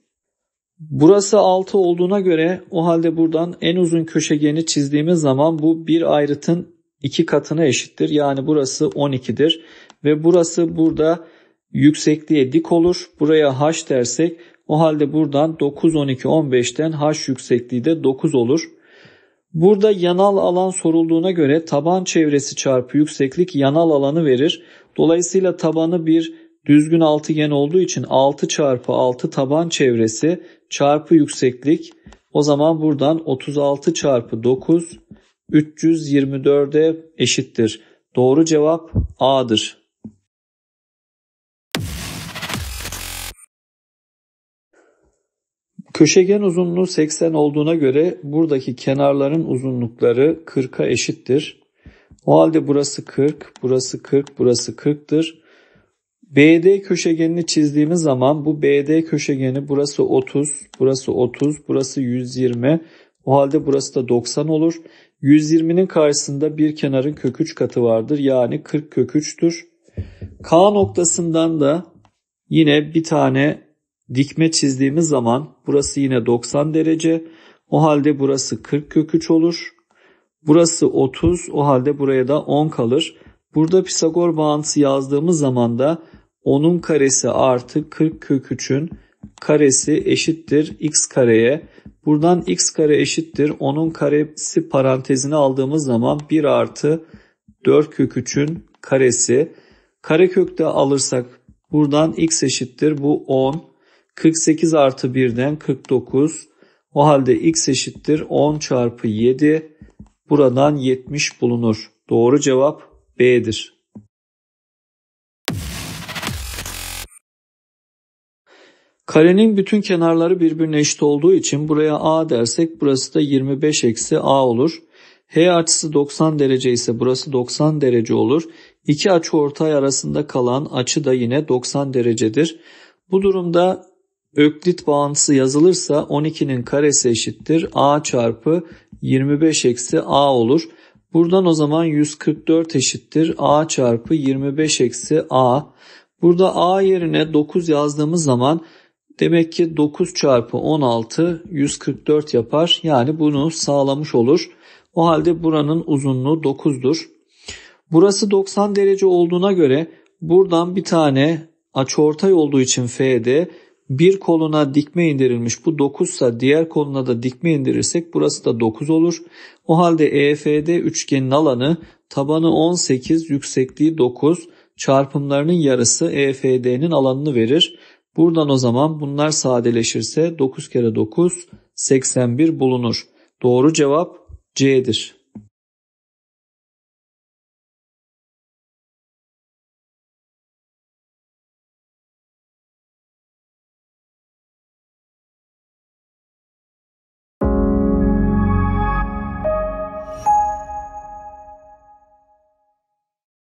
Burası 6 olduğuna göre o halde buradan en uzun köşegeni çizdiğimiz zaman bu bir ayrıtın 2 katına eşittir. Yani burası 12'dir ve burası burada yüksekliğe dik olur. Buraya h dersek o halde buradan 9, 12, 15'ten h yüksekliği de 9 olur. Burada yanal alan sorulduğuna göre taban çevresi çarpı yükseklik yanal alanı verir. Dolayısıyla tabanı bir düzgün altıgen olduğu için 6 çarpı 6 taban çevresi çarpı yükseklik. O zaman buradan 36 çarpı 9 324'e eşittir. Doğru cevap A'dır. Köşegen uzunluğu 80 olduğuna göre buradaki kenarların uzunlukları 40'a eşittir. O halde burası 40, burası 40, burası 40'tır. BD köşegenini çizdiğimiz zaman bu BD köşegeni burası 30, burası 30, burası 120. O halde burası da 90 olur. 120'nin karşısında bir kenarın kök 3 katı vardır. Yani 40 kök 3'tür. K noktasından da yine bir tane Dikme çizdiğimiz zaman burası yine 90 derece. O halde burası 40 kök 3 olur. Burası 30 o halde buraya da 10 kalır. Burada Pisagor bağıntısı yazdığımız zaman da 10'un karesi artı 40 kök 3'ün karesi eşittir x kareye. Buradan x kare eşittir 10'un karesi parantezine aldığımız zaman 1 artı 4 kök 3'ün karesi. Karekökte alırsak buradan x eşittir bu 10 48 artı 1'den 49. O halde x eşittir 10 çarpı 7. Buradan 70 bulunur. Doğru cevap B'dir. Karenin bütün kenarları birbirine eşit olduğu için buraya A dersek burası da 25 eksi A olur. H açısı 90 derece ise burası 90 derece olur. İki açı ortay arasında kalan açı da yine 90 derecedir. Bu durumda Öklit bağıntısı yazılırsa 12'nin karesi eşittir a çarpı 25 eksi a olur. Buradan o zaman 144 eşittir a çarpı 25 eksi a. Burada a yerine 9 yazdığımız zaman demek ki 9 çarpı 16 144 yapar. Yani bunu sağlamış olur. O halde buranın uzunluğu 9'dur. Burası 90 derece olduğuna göre buradan bir tane açıortay olduğu için FD bir koluna dikme indirilmiş bu 9 ise diğer koluna da dikme indirirsek burası da 9 olur. O halde EFD üçgenin alanı tabanı 18 yüksekliği 9 çarpımlarının yarısı EFD'nin alanını verir. Buradan o zaman bunlar sadeleşirse 9 kere 9 81 bulunur. Doğru cevap C'dir.